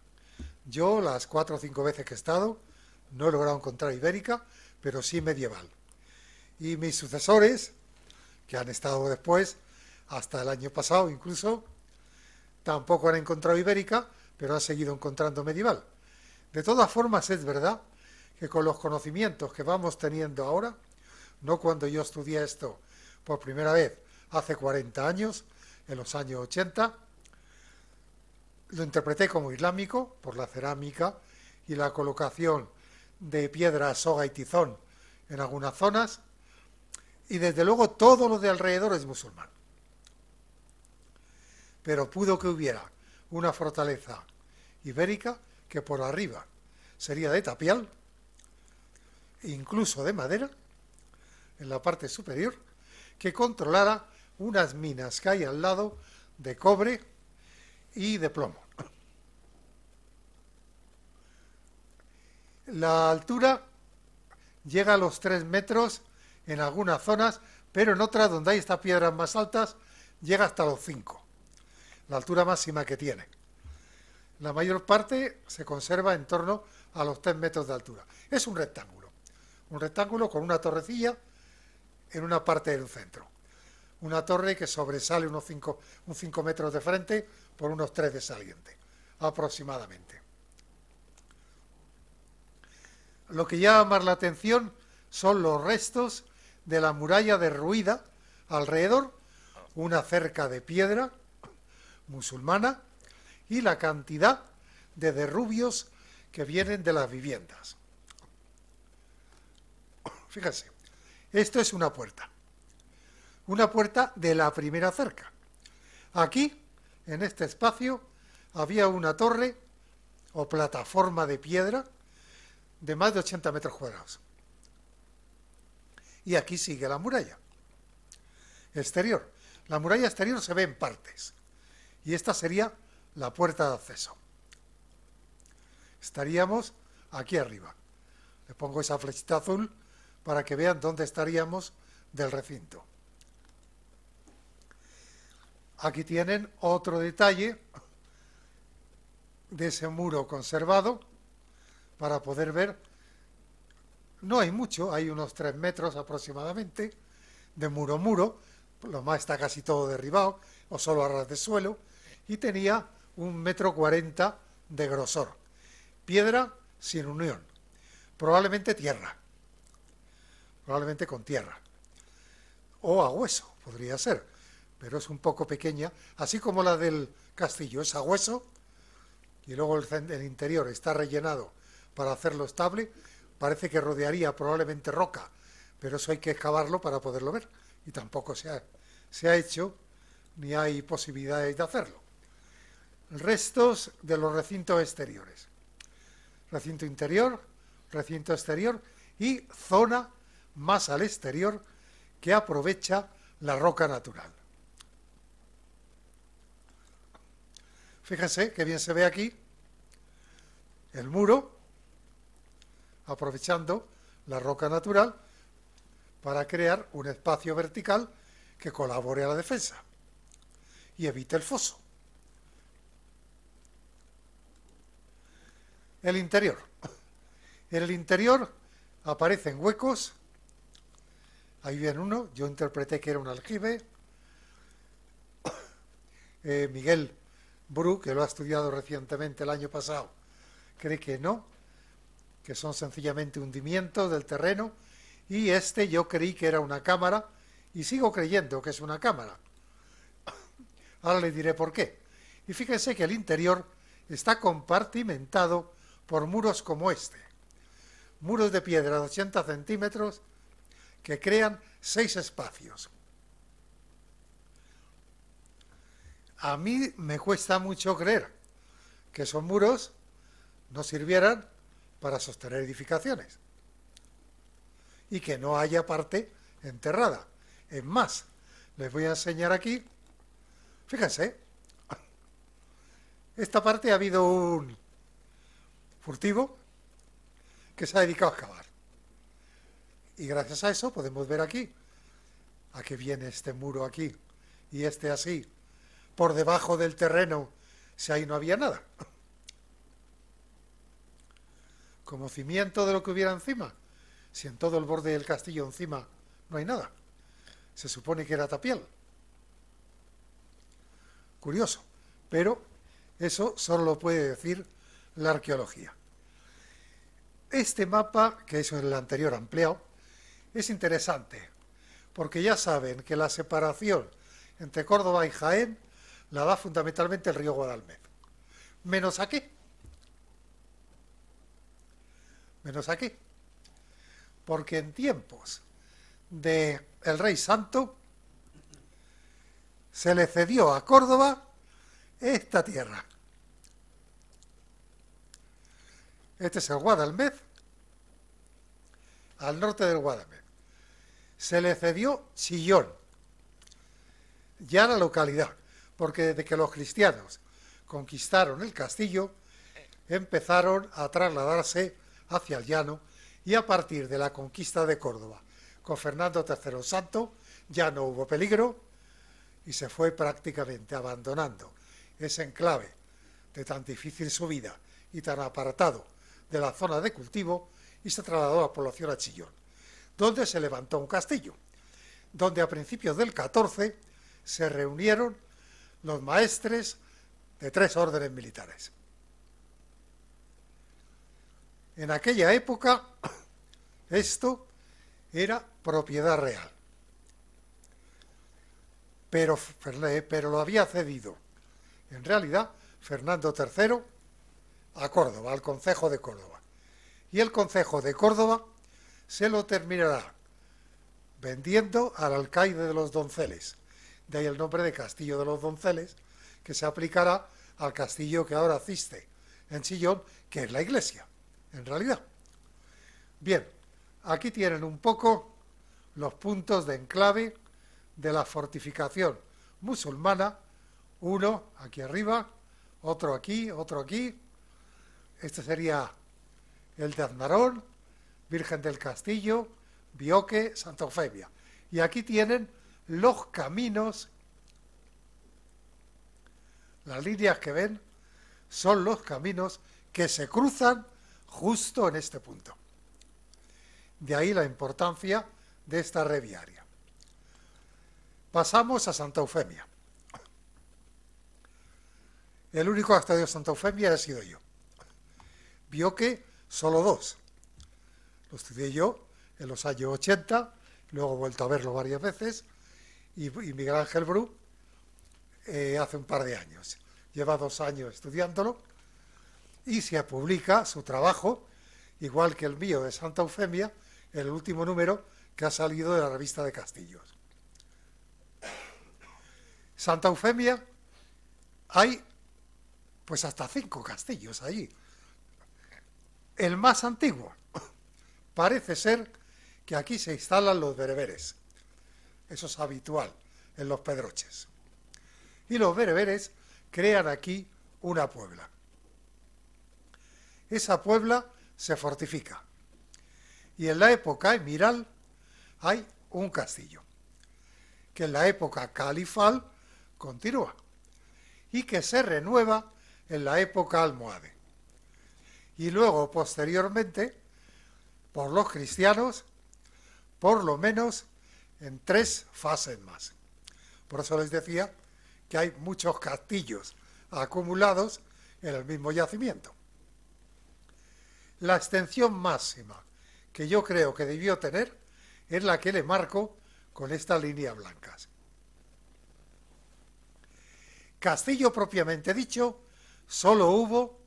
Yo, las cuatro o cinco veces que he estado, no he logrado encontrar ibérica, pero sí medieval. Y mis sucesores, que han estado después, hasta el año pasado incluso, tampoco han encontrado ibérica, pero han seguido encontrando medieval. De todas formas, es verdad que con los conocimientos que vamos teniendo ahora, no cuando yo estudié esto por primera vez hace 40 años, en los años 80, lo interpreté como islámico por la cerámica y la colocación de piedra soga y tizón en algunas zonas, y desde luego todo lo de alrededor es musulmán. Pero pudo que hubiera una fortaleza ibérica que por arriba sería de tapial, incluso de madera, en la parte superior, que controlara unas minas que hay al lado de cobre y de plomo. La altura llega a los 3 metros en algunas zonas, pero en otras donde hay estas piedras más altas llega hasta los 5, la altura máxima que tiene. La mayor parte se conserva en torno a los 3 metros de altura. Es un rectángulo, un rectángulo con una torrecilla en una parte del centro. Una torre que sobresale unos 5 metros de frente, por unos 3 de saliente, aproximadamente. Lo que llama más la atención son los restos de la muralla derruida alrededor, una cerca de piedra musulmana y la cantidad de derrubios que vienen de las viviendas. Fíjense, esto es una puerta, una puerta de la primera cerca. Aquí en este espacio había una torre o plataforma de piedra de más de 80 metros cuadrados. Y aquí sigue la muralla exterior. La muralla exterior se ve en partes y esta sería la puerta de acceso. Estaríamos aquí arriba. Le pongo esa flechita azul para que vean dónde estaríamos del recinto. Aquí tienen otro detalle de ese muro conservado para poder ver. No hay mucho, hay unos tres metros aproximadamente de muro a muro. Lo más está casi todo derribado o solo a ras de suelo. Y tenía un metro cuarenta de grosor. Piedra sin unión. Probablemente tierra. Probablemente con tierra. O a hueso, podría ser pero es un poco pequeña, así como la del castillo, es a hueso, y luego el, interior está rellenado para hacerlo estable, parece que rodearía probablemente roca, pero eso hay que excavarlo para poderlo ver, y tampoco se se ha hecho, ni hay posibilidades de hacerlo. Restos de los recintos exteriores. Recinto interior, recinto exterior y zona más al exterior que aprovecha la roca natural. Fíjense que bien se ve aquí el muro, aprovechando la roca natural para crear un espacio vertical que colabore a la defensa y evite el foso. El interior. En el interior aparecen huecos. Ahí viene uno, yo interpreté que era un aljibe. Eh, Miguel Bru, que lo ha estudiado recientemente el año pasado, cree que no, que son sencillamente hundimientos del terreno, y este yo creí que era una cámara, y sigo creyendo que es una cámara. Ahora le diré por qué. Y fíjense que el interior está compartimentado por muros como este. Muros de piedra de 80 centímetros que crean seis espacios. A mí me cuesta mucho creer que esos muros no sirvieran para sostener edificaciones y que no haya parte enterrada. Es más, les voy a enseñar aquí, fíjense, esta parte ha habido un furtivo que se ha dedicado a excavar. Y gracias a eso podemos ver aquí a qué viene este muro aquí y este así por debajo del terreno si ahí no había nada? Como cimiento de lo que hubiera encima, si en todo el borde del castillo encima no hay nada. Se supone que era tapial. Curioso, pero eso solo lo puede decir la arqueología. Este mapa, que es el anterior ampliado, es interesante, porque ya saben que la separación entre Córdoba y Jaén la da fundamentalmente el río Guadalmed ¿Menos aquí? Menos aquí. Porque en tiempos del el rey santo se le cedió a Córdoba esta tierra. Este es el Guadalmed al norte del Guadalmed Se le cedió Chillón, ya la localidad porque desde que los cristianos conquistaron el castillo, empezaron a trasladarse hacia el llano y a partir de la conquista de Córdoba con Fernando III Santo ya no hubo peligro y se fue prácticamente abandonando ese enclave de tan difícil subida y tan apartado de la zona de cultivo y se trasladó a la población a Chillón, donde se levantó un castillo, donde a principios del 14 se reunieron los maestres de tres órdenes militares. En aquella época esto era propiedad real, pero, pero lo había cedido, en realidad, Fernando III a Córdoba, al Consejo de Córdoba. Y el Consejo de Córdoba se lo terminará vendiendo al alcaide de los Donceles, de ahí el nombre de Castillo de los Donceles, que se aplicará al castillo que ahora existe en Sillón, que es la iglesia, en realidad. Bien, aquí tienen un poco los puntos de enclave de la fortificación musulmana, uno aquí arriba, otro aquí, otro aquí, este sería el de Aznarón, Virgen del Castillo, Bioque, Santa Eufemia. Y aquí tienen los caminos, las líneas que ven son los caminos que se cruzan justo en este punto. De ahí la importancia de esta reviaria. Pasamos a Santa Eufemia. El único que ha Santa Eufemia ha sido yo. Vio que solo dos. Lo estudié yo en los años 80, luego he vuelto a verlo varias veces, y, Miguel Ángel Bru eh, hace un par de años. Lleva dos años estudiándolo y se publica su trabajo, igual que el mío de Santa Eufemia, el último número que ha salido de la revista de Castillos. Santa Eufemia hay pues hasta cinco castillos allí. El más antiguo. Parece ser que aquí se instalan los bereberes. Eso es habitual en los pedroches. Y los bereberes crean aquí una puebla. Esa puebla se fortifica. Y en la época emiral hay un castillo, que en la época califal continúa y que se renueva en la época almohade. Y luego, posteriormente, por los cristianos, por lo menos en tres fases más. Por eso les decía que hay muchos castillos acumulados en el mismo yacimiento. La extensión máxima que yo creo que debió tener es la que le marco con esta línea blancas. Castillo propiamente dicho, solo hubo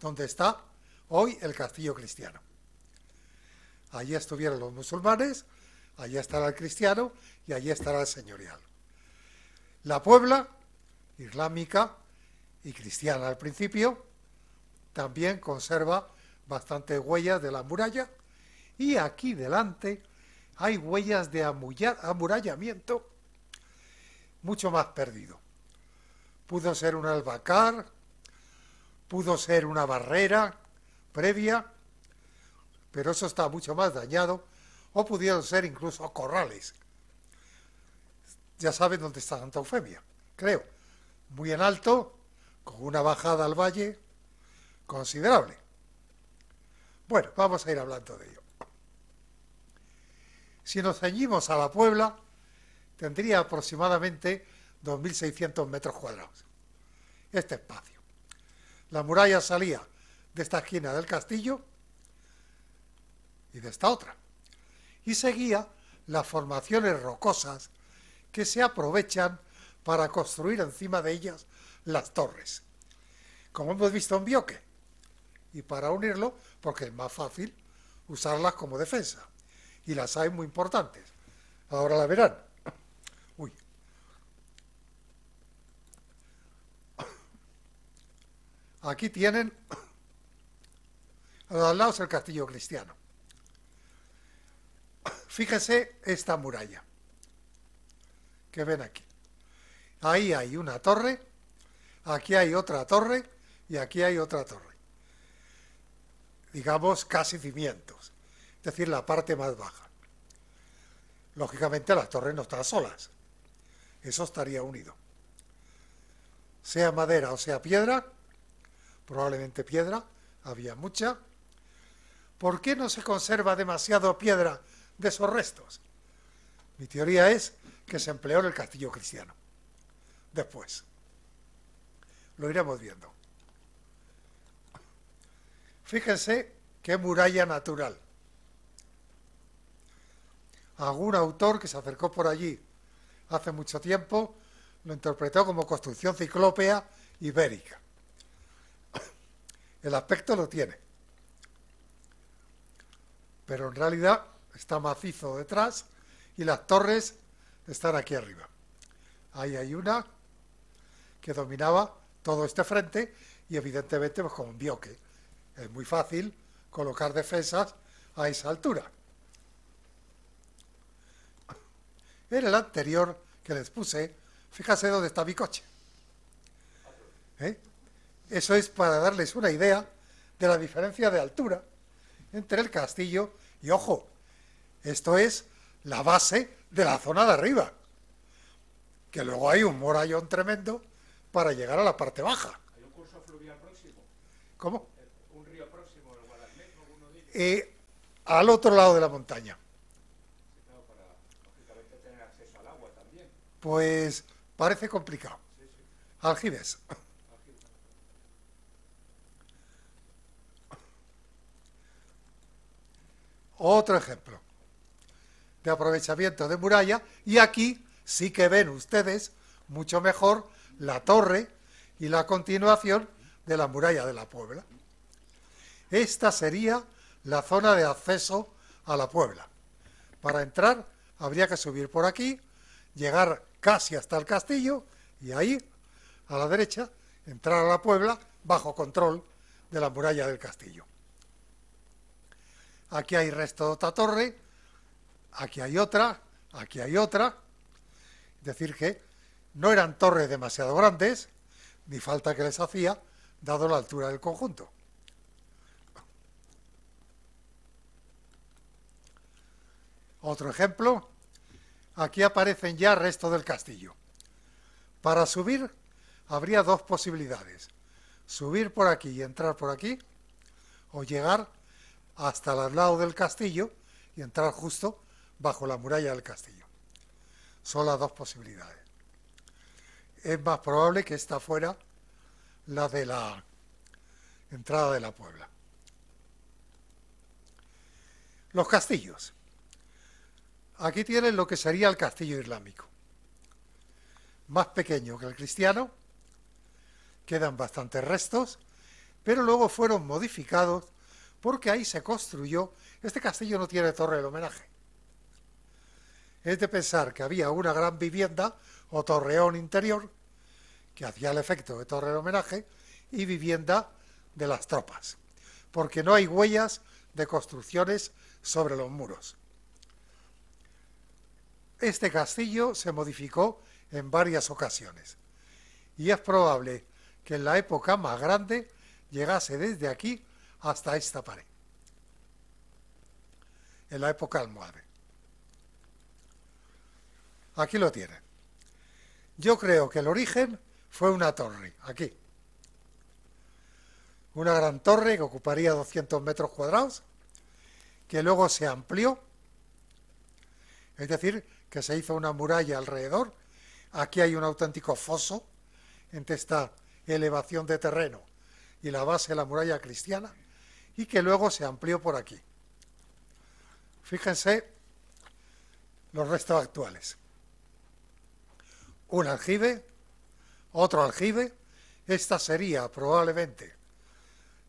donde está hoy el castillo cristiano. Allí estuvieron los musulmanes, allí estará el cristiano y allí estará el señorial. La Puebla, islámica y cristiana al principio, también conserva bastantes huellas de la muralla y aquí delante hay huellas de amurallamiento mucho más perdido. Pudo ser un albacar, pudo ser una barrera previa, pero eso está mucho más dañado o pudieron ser incluso corrales. Ya saben dónde está Santa Eufemia, creo. Muy en alto, con una bajada al valle considerable. Bueno, vamos a ir hablando de ello. Si nos ceñimos a la Puebla, tendría aproximadamente 2.600 metros cuadrados. Este espacio. La muralla salía de esta esquina del castillo y de esta otra y seguía las formaciones rocosas que se aprovechan para construir encima de ellas las torres, como hemos visto en Bioque, y para unirlo, porque es más fácil usarlas como defensa, y las hay muy importantes, ahora la verán. Uy. Aquí tienen a los lados el castillo cristiano. Fíjese esta muralla que ven aquí. Ahí hay una torre, aquí hay otra torre y aquí hay otra torre. Digamos casi cimientos, es decir, la parte más baja. Lógicamente las torres no están solas, eso estaría unido. Sea madera o sea piedra, probablemente piedra, había mucha. ¿Por qué no se conserva demasiado piedra de esos restos. Mi teoría es que se empleó en el castillo cristiano. Después. Lo iremos viendo. Fíjense qué muralla natural. Algún autor que se acercó por allí hace mucho tiempo lo interpretó como construcción ciclópea ibérica. El aspecto lo tiene. Pero en realidad está macizo detrás y las torres están aquí arriba. Ahí hay una que dominaba todo este frente y evidentemente pues como vio que es muy fácil colocar defensas a esa altura. En el anterior que les puse, fíjase dónde está mi coche. ¿Eh? Eso es para darles una idea de la diferencia de altura entre el castillo y, ojo, esto es la base de la zona de arriba, que luego hay un morallón tremendo para llegar a la parte baja. ¿Hay un curso fluvial próximo? ¿Cómo? ¿Un río próximo? El como uno de ellos? Eh, al otro lado de la montaña. Claro, para, lógicamente, tener acceso al agua también. Pues parece complicado. Aljibes. Otro ejemplo de aprovechamiento de muralla y aquí sí que ven ustedes mucho mejor la torre y la continuación de la muralla de la Puebla. Esta sería la zona de acceso a la Puebla. Para entrar habría que subir por aquí, llegar casi hasta el castillo y ahí, a la derecha, entrar a la Puebla bajo control de la muralla del castillo. Aquí hay resto de otra torre, aquí hay otra, aquí hay otra. Es decir, que no eran torres demasiado grandes, ni falta que les hacía, dado la altura del conjunto. Otro ejemplo, aquí aparecen ya restos del castillo. Para subir habría dos posibilidades, subir por aquí y entrar por aquí, o llegar hasta el lado del castillo y entrar justo bajo la muralla del castillo. Son las dos posibilidades. Es más probable que esta fuera la de la entrada de la Puebla. Los castillos. Aquí tienen lo que sería el castillo islámico. Más pequeño que el cristiano, quedan bastantes restos, pero luego fueron modificados porque ahí se construyó, este castillo no tiene torre del homenaje, es de pensar que había una gran vivienda o torreón interior, que hacía el efecto de torre de homenaje, y vivienda de las tropas, porque no hay huellas de construcciones sobre los muros. Este castillo se modificó en varias ocasiones, y es probable que en la época más grande llegase desde aquí hasta esta pared, en la época almohade. Aquí lo tiene. Yo creo que el origen fue una torre, aquí. Una gran torre que ocuparía 200 metros cuadrados, que luego se amplió, es decir, que se hizo una muralla alrededor. Aquí hay un auténtico foso entre esta elevación de terreno y la base de la muralla cristiana, y que luego se amplió por aquí. Fíjense los restos actuales un aljibe, otro aljibe. Esta sería probablemente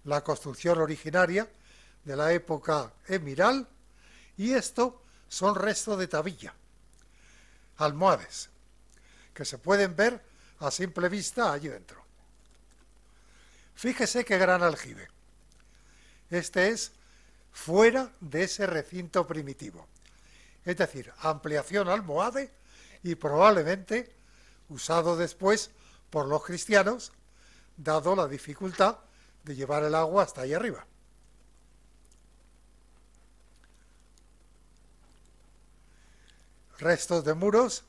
la construcción originaria de la época emiral y esto son restos de tabilla, almohades, que se pueden ver a simple vista allí dentro. Fíjese qué gran aljibe. Este es fuera de ese recinto primitivo. Es decir, ampliación almohade y probablemente usado después por los cristianos, dado la dificultad de llevar el agua hasta ahí arriba. Restos de muros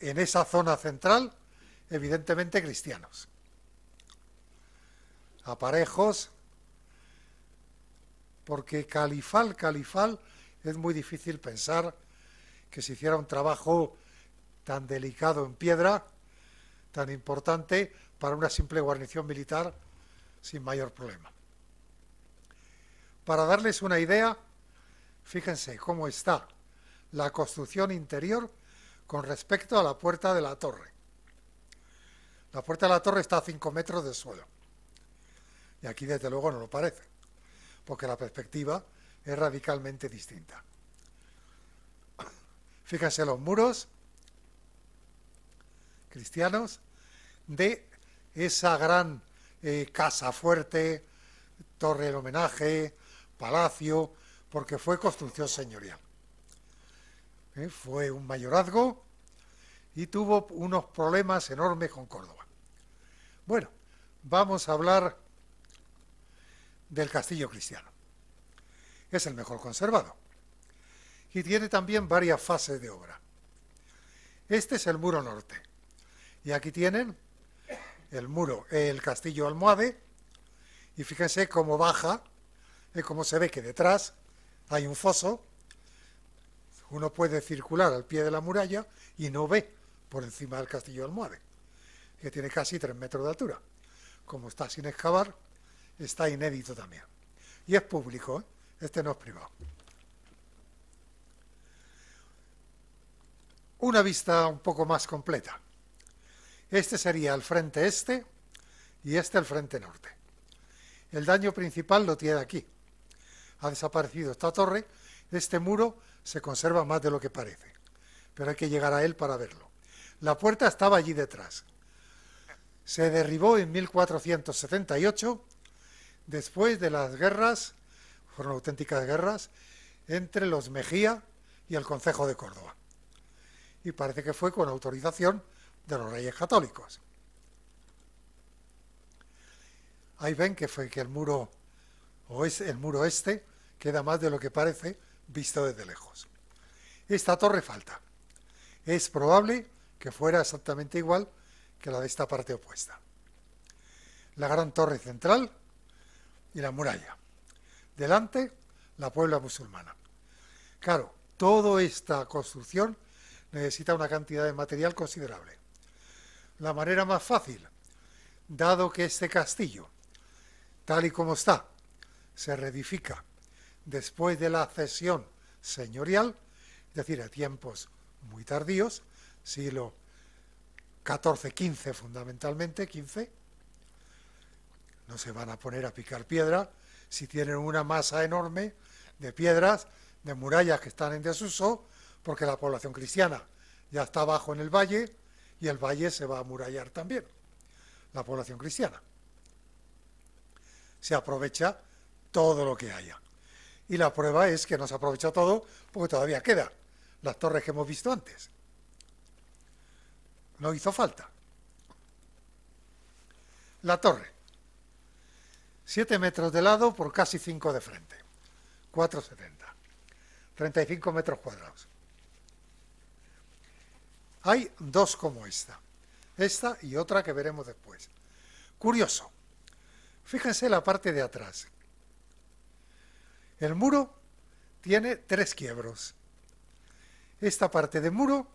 en esa zona central, evidentemente cristianos. Aparejos, porque califal, califal, es muy difícil pensar que se hiciera un trabajo tan delicado en piedra, tan importante para una simple guarnición militar sin mayor problema. Para darles una idea, fíjense cómo está la construcción interior con respecto a la puerta de la torre. La puerta de la torre está a 5 metros del suelo. Y aquí desde luego no lo parece, porque la perspectiva es radicalmente distinta. Fíjense los muros, cristianos de esa gran eh, casa fuerte, torre del homenaje, palacio, porque fue construcción señorial. Eh, fue un mayorazgo y tuvo unos problemas enormes con Córdoba. Bueno, vamos a hablar del castillo cristiano. Es el mejor conservado y tiene también varias fases de obra. Este es el muro norte. Y aquí tienen el muro, el castillo almohade, y fíjense cómo baja, y cómo se ve que detrás hay un foso, uno puede circular al pie de la muralla y no ve por encima del castillo almohade, que tiene casi 3 metros de altura. Como está sin excavar, está inédito también. Y es público, ¿eh? este no es privado. Una vista un poco más completa. Este sería el frente este y este el frente norte. El daño principal lo tiene aquí. Ha desaparecido esta torre, este muro se conserva más de lo que parece, pero hay que llegar a él para verlo. La puerta estaba allí detrás. Se derribó en 1478, después de las guerras, fueron auténticas guerras, entre los Mejía y el Concejo de Córdoba. Y parece que fue con autorización de los reyes católicos. Ahí ven que fue que el muro, o es, el muro este queda más de lo que parece visto desde lejos. Esta torre falta. Es probable que fuera exactamente igual que la de esta parte opuesta. La gran torre central y la muralla. Delante, la puebla musulmana. Claro, toda esta construcción necesita una cantidad de material considerable la manera más fácil, dado que este castillo, tal y como está, se reedifica después de la cesión señorial, es decir, a tiempos muy tardíos, siglo XIV-XV fundamentalmente, XV, no se van a poner a picar piedra si tienen una masa enorme de piedras, de murallas que están en desuso, porque la población cristiana ya está abajo en el valle, y el valle se va a amurallar también, la población cristiana. Se aprovecha todo lo que haya. Y la prueba es que no se aprovecha todo porque todavía queda las torres que hemos visto antes. No hizo falta. La torre. Siete metros de lado por casi cinco de frente. 4,70. 35 metros cuadrados. Hay dos como esta, esta y otra que veremos después. Curioso, fíjense la parte de atrás. El muro tiene tres quiebros. Esta parte de muro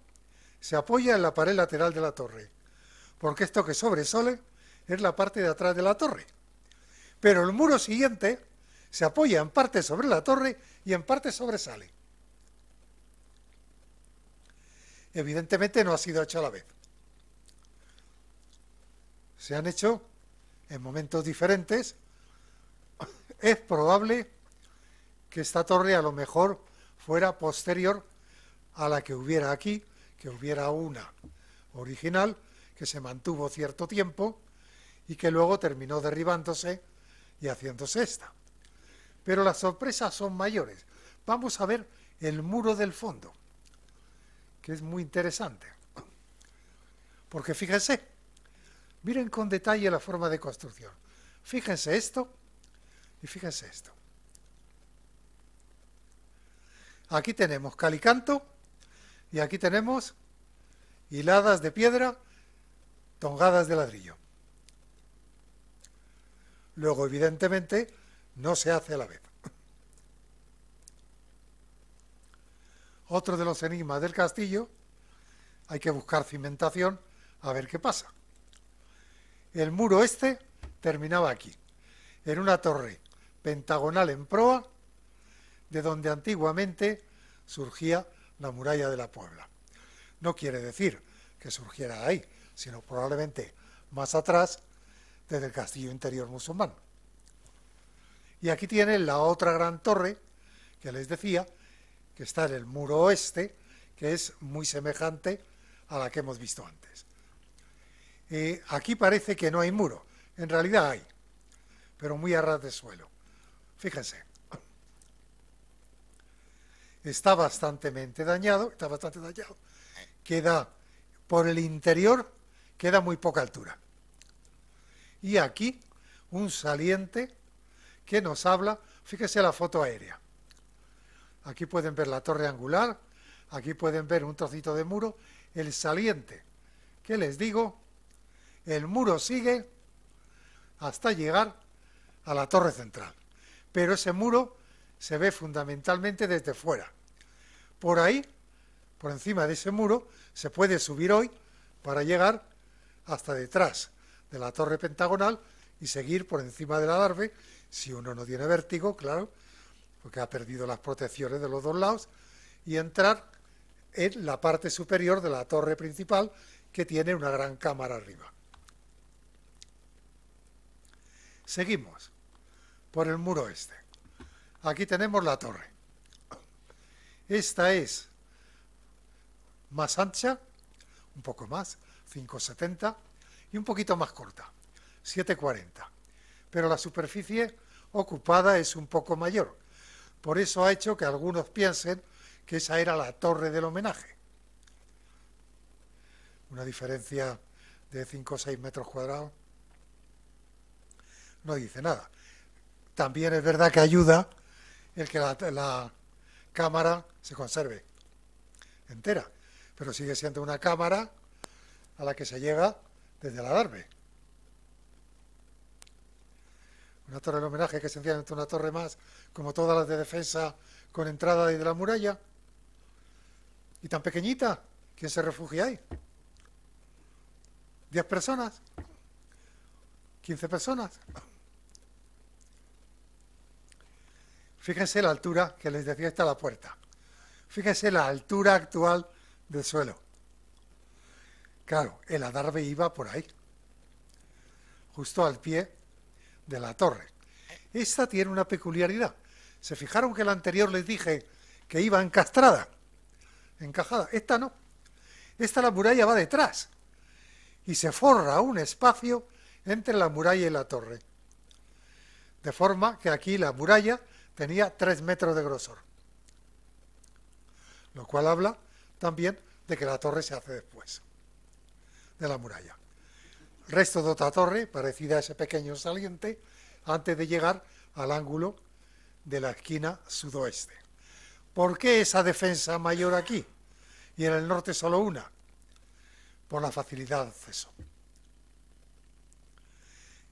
se apoya en la pared lateral de la torre, porque esto que sobresale es la parte de atrás de la torre. Pero el muro siguiente se apoya en parte sobre la torre y en parte sobresale. Evidentemente no ha sido hecho a la vez. Se han hecho en momentos diferentes. Es probable que esta torre a lo mejor fuera posterior a la que hubiera aquí, que hubiera una original, que se mantuvo cierto tiempo y que luego terminó derribándose y haciéndose esta. Pero las sorpresas son mayores. Vamos a ver el muro del fondo que es muy interesante. Porque fíjense, miren con detalle la forma de construcción. Fíjense esto y fíjense esto. Aquí tenemos calicanto y aquí tenemos hiladas de piedra, tongadas de ladrillo. Luego, evidentemente, no se hace a la vez. Otro de los enigmas del castillo, hay que buscar cimentación a ver qué pasa. El muro este terminaba aquí, en una torre pentagonal en proa, de donde antiguamente surgía la muralla de la Puebla. No quiere decir que surgiera ahí, sino probablemente más atrás, desde el castillo interior musulmán. Y aquí tienen la otra gran torre que les decía, que está en el muro oeste, que es muy semejante a la que hemos visto antes. Eh, aquí parece que no hay muro, en realidad hay, pero muy a ras de suelo. Fíjense, está bastante dañado, está bastante dañado, queda por el interior, queda muy poca altura. Y aquí un saliente que nos habla, fíjese la foto aérea, Aquí pueden ver la torre angular, aquí pueden ver un trocito de muro, el saliente. ¿Qué les digo? El muro sigue hasta llegar a la torre central. Pero ese muro se ve fundamentalmente desde fuera. Por ahí, por encima de ese muro, se puede subir hoy para llegar hasta detrás de la torre pentagonal y seguir por encima del adarve, si uno no tiene vértigo, claro, porque ha perdido las protecciones de los dos lados, y entrar en la parte superior de la torre principal, que tiene una gran cámara arriba. Seguimos por el muro este. Aquí tenemos la torre. Esta es más ancha, un poco más, 5,70, y un poquito más corta, 7,40. Pero la superficie ocupada es un poco mayor, por eso ha hecho que algunos piensen que esa era la torre del homenaje. Una diferencia de 5 o 6 metros cuadrados no dice nada. También es verdad que ayuda el que la, la cámara se conserve entera, pero sigue siendo una cámara a la que se llega desde la Darbe. una torre del homenaje que es sencillamente una torre más, como todas las de defensa con entrada de la muralla. Y tan pequeñita, ¿quién se refugia ahí? ¿Diez personas? ¿Quince personas? Fíjense la altura que les decía esta la puerta. Fíjense la altura actual del suelo. Claro, el adarve iba por ahí, justo al pie de la torre. Esta tiene una peculiaridad. Se fijaron que la anterior les dije que iba encastrada, encajada. Esta no. Esta la muralla va detrás y se forra un espacio entre la muralla y la torre. De forma que aquí la muralla tenía 3 metros de grosor. Lo cual habla también de que la torre se hace después de la muralla resto de otra torre, parecida a ese pequeño saliente, antes de llegar al ángulo de la esquina sudoeste. ¿Por qué esa defensa mayor aquí y en el norte solo una? Por la facilidad de acceso.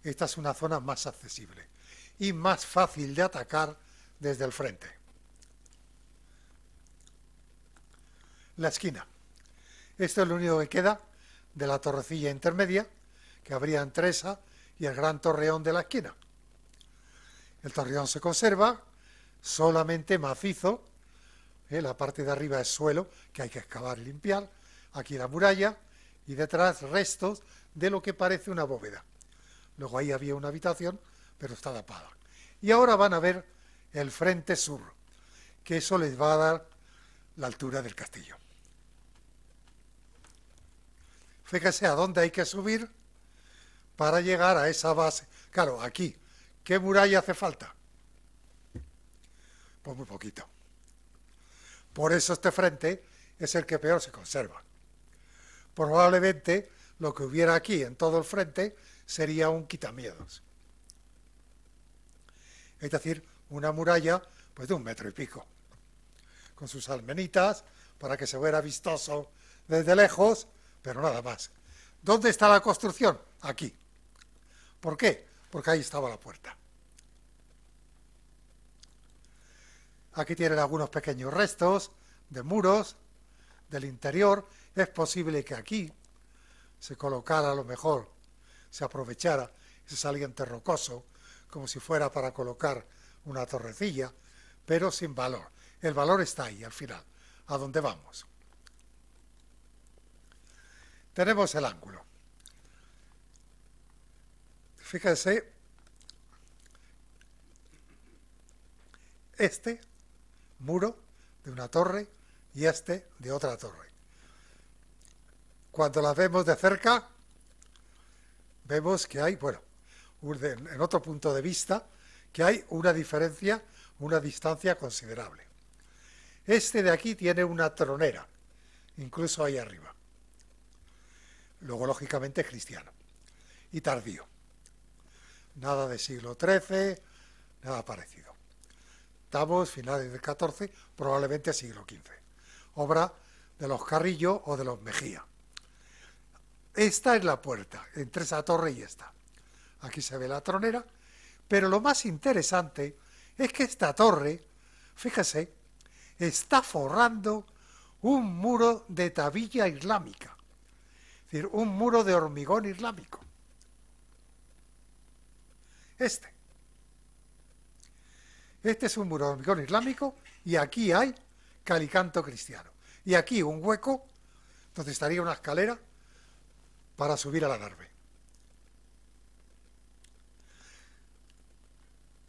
Esta es una zona más accesible y más fácil de atacar desde el frente. La esquina. Esto es lo único que queda de la torrecilla intermedia, que habría entre y el gran torreón de la esquina. El torreón se conserva solamente macizo, ¿eh? la parte de arriba es suelo que hay que excavar y limpiar, aquí la muralla y detrás restos de lo que parece una bóveda. Luego ahí había una habitación, pero está tapada. Y ahora van a ver el frente sur, que eso les va a dar la altura del castillo. Fíjese a dónde hay que subir para llegar a esa base. Claro, aquí, ¿qué muralla hace falta? Pues muy poquito. Por eso este frente es el que peor se conserva. Probablemente lo que hubiera aquí en todo el frente sería un quitamiedos. Es decir, una muralla pues, de un metro y pico, con sus almenitas para que se viera vistoso desde lejos, pero nada más. ¿Dónde está la construcción? Aquí. ¿Por qué? Porque ahí estaba la puerta. Aquí tienen algunos pequeños restos de muros del interior. Es posible que aquí se colocara a lo mejor, se aprovechara ese saliente rocoso como si fuera para colocar una torrecilla, pero sin valor. El valor está ahí al final, a dónde vamos. Tenemos el ángulo. Fíjense, este muro de una torre y este de otra torre. Cuando las vemos de cerca, vemos que hay, bueno, en otro punto de vista, que hay una diferencia, una distancia considerable. Este de aquí tiene una tronera, incluso ahí arriba. Luego, lógicamente, cristiano y tardío nada de siglo XIII, nada parecido. Estamos finales del XIV, probablemente siglo XV. Obra de los Carrillo o de los Mejía. Esta es la puerta, entre esa torre y esta. Aquí se ve la tronera, pero lo más interesante es que esta torre, fíjese, está forrando un muro de tabilla islámica, es decir, un muro de hormigón islámico. Este. Este es un muro hormigón islámico y aquí hay calicanto cristiano. Y aquí un hueco donde estaría una escalera para subir a la narve.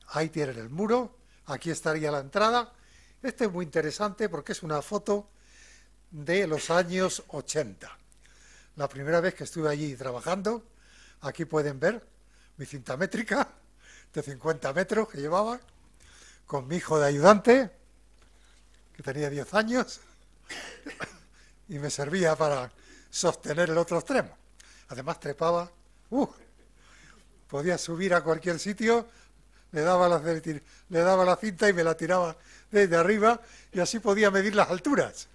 Ahí tienen el muro, aquí estaría la entrada. Este es muy interesante porque es una foto de los años 80. La primera vez que estuve allí trabajando, aquí pueden ver mi cinta métrica de 50 metros que llevaba, con mi hijo de ayudante, que tenía 10 años, y me servía para sostener el otro extremo. Además trepaba, uh, podía subir a cualquier sitio, le daba, la, le daba la cinta y me la tiraba desde arriba y así podía medir las alturas.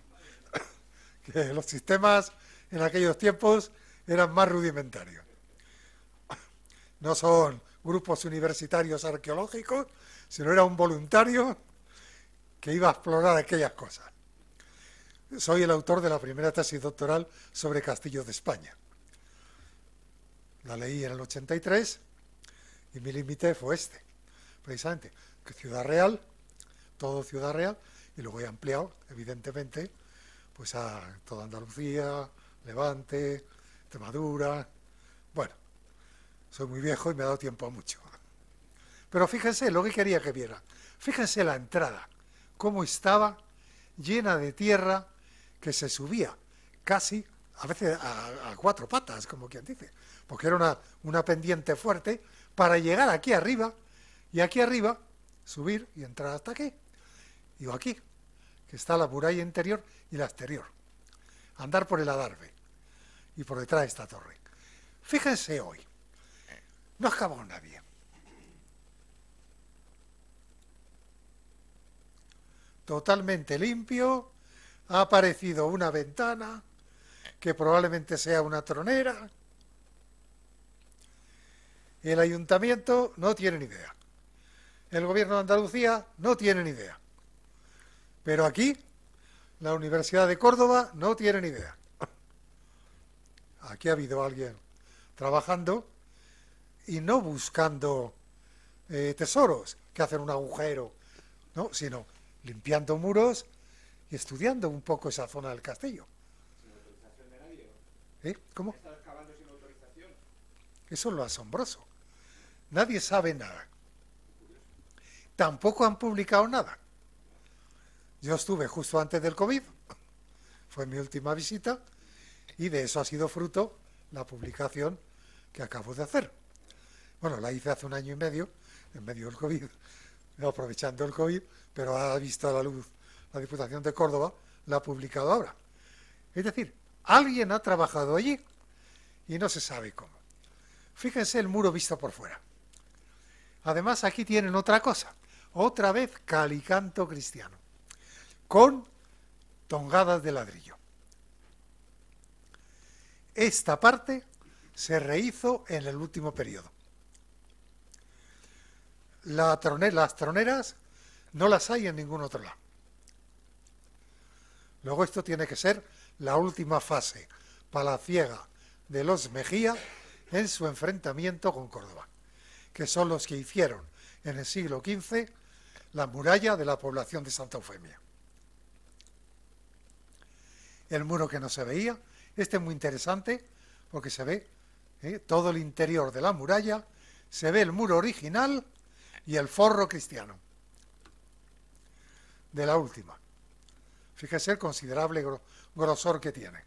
que los sistemas en aquellos tiempos eran más rudimentarios no son grupos universitarios arqueológicos, sino era un voluntario que iba a explorar aquellas cosas. Soy el autor de la primera tesis doctoral sobre castillos de España. La leí en el 83 y mi límite fue este, precisamente, que Ciudad Real, todo Ciudad Real, y luego he ampliado, evidentemente, pues a toda Andalucía, Levante, Extremadura, soy muy viejo y me ha dado tiempo a mucho. Pero fíjense lo que quería que viera Fíjense la entrada, cómo estaba llena de tierra que se subía casi a veces a, cuatro patas, como quien dice, porque era una, una pendiente fuerte para llegar aquí arriba y aquí arriba subir y entrar hasta aquí. Digo aquí, que está la muralla interior y la exterior. Andar por el adarve y por detrás de esta torre. Fíjense hoy, no acabó nadie. Totalmente limpio, ha aparecido una ventana que probablemente sea una tronera. El ayuntamiento no tiene ni idea. El gobierno de Andalucía no tiene ni idea. Pero aquí, la Universidad de Córdoba no tiene ni idea. Aquí ha habido alguien trabajando y no buscando eh, tesoros que hacen un agujero, ¿no? sino limpiando muros y estudiando un poco esa zona del castillo. Sin autorización de nadie. ¿Eh? ¿Cómo? Eso es lo asombroso. Nadie sabe nada. Tampoco han publicado nada. Yo estuve justo antes del COVID, fue mi última visita, y de eso ha sido fruto la publicación que acabo de hacer. Bueno, la hice hace un año y medio, en medio del COVID, aprovechando el COVID, pero ha visto a la luz la Diputación de Córdoba, la ha publicado ahora. Es decir, alguien ha trabajado allí y no se sabe cómo. Fíjense el muro visto por fuera. Además, aquí tienen otra cosa, otra vez calicanto cristiano, con tongadas de ladrillo. Esta parte se rehizo en el último periodo las troneras no las hay en ningún otro lado. Luego esto tiene que ser la última fase palaciega de los Mejía en su enfrentamiento con Córdoba, que son los que hicieron en el siglo XV la muralla de la población de Santa Eufemia. El muro que no se veía, este es muy interesante porque se ve eh, todo el interior de la muralla, se ve el muro original y el forro cristiano. De la última. Fíjese el considerable grosor que tiene.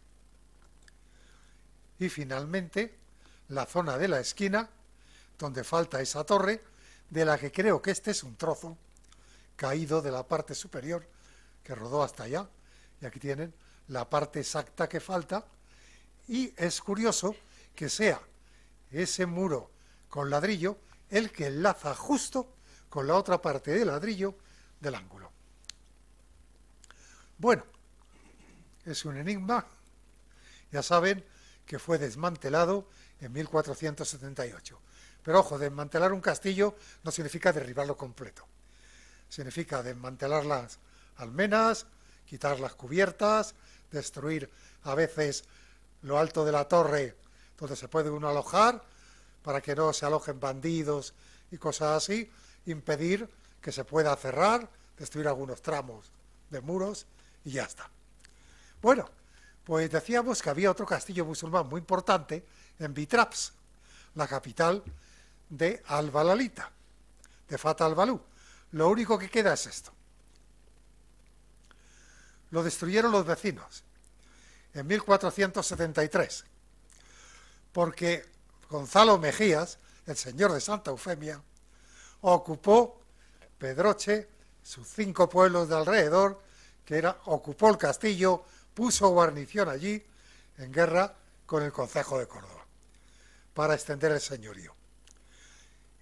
Y finalmente, la zona de la esquina, donde falta esa torre, de la que creo que este es un trozo caído de la parte superior que rodó hasta allá. Y aquí tienen la parte exacta que falta. Y es curioso que sea ese muro con ladrillo el que enlaza justo con la otra parte de ladrillo del ángulo. Bueno, es un enigma. Ya saben que fue desmantelado en 1478. Pero ojo, desmantelar un castillo no significa derribarlo completo. Significa desmantelar las almenas, quitar las cubiertas, destruir a veces lo alto de la torre donde se puede uno alojar para que no se alojen bandidos y cosas así, impedir que se pueda cerrar, destruir algunos tramos de muros y ya está. Bueno, pues decíamos que había otro castillo musulmán muy importante en Bitraps, la capital de Albalalita, de Fata Albalú. Lo único que queda es esto. Lo destruyeron los vecinos en 1473, porque Gonzalo Mejías, el señor de Santa Eufemia, ocupó Pedroche, sus cinco pueblos de alrededor, que era, ocupó el castillo, puso guarnición allí, en guerra con el Concejo de Córdoba, para extender el señorío.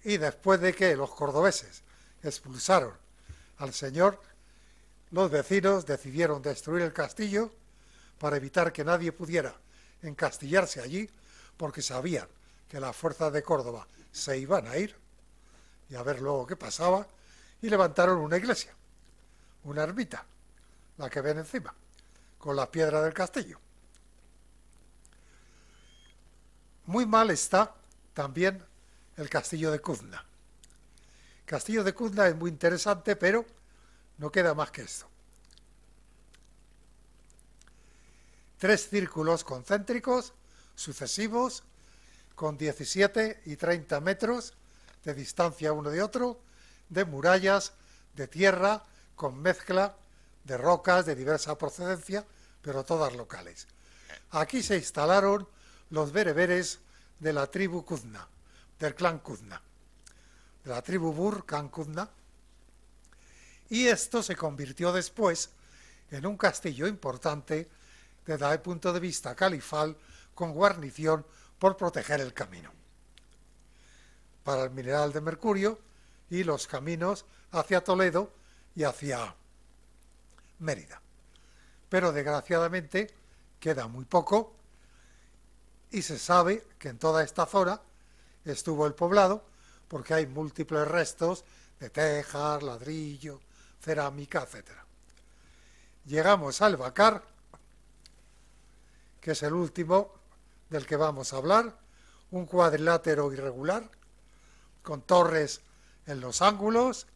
Y después de que los cordobeses expulsaron al señor, los vecinos decidieron destruir el castillo para evitar que nadie pudiera encastillarse allí, porque sabían que las fuerzas de Córdoba se iban a ir, y a ver luego qué pasaba, y levantaron una iglesia, una ermita, la que ven encima, con la piedra del castillo. Muy mal está también el castillo de Cuzna. Castillo de Cuzna es muy interesante, pero no queda más que esto. Tres círculos concéntricos sucesivos con 17 y 30 metros de distancia uno de otro, de murallas, de tierra, con mezcla de rocas de diversa procedencia, pero todas locales. Aquí se instalaron los bereberes de la tribu Kuzna, del clan Kuzna, de la tribu Bur, clan Kuzna, y esto se convirtió después en un castillo importante desde el punto de vista califal, con guarnición por proteger el camino para el mineral de mercurio y los caminos hacia Toledo y hacia Mérida. Pero desgraciadamente queda muy poco y se sabe que en toda esta zona estuvo el poblado porque hay múltiples restos de tejas, ladrillo, cerámica, etc. Llegamos al Bacar, que es el último del que vamos a hablar, un cuadrilátero irregular con torres en los ángulos.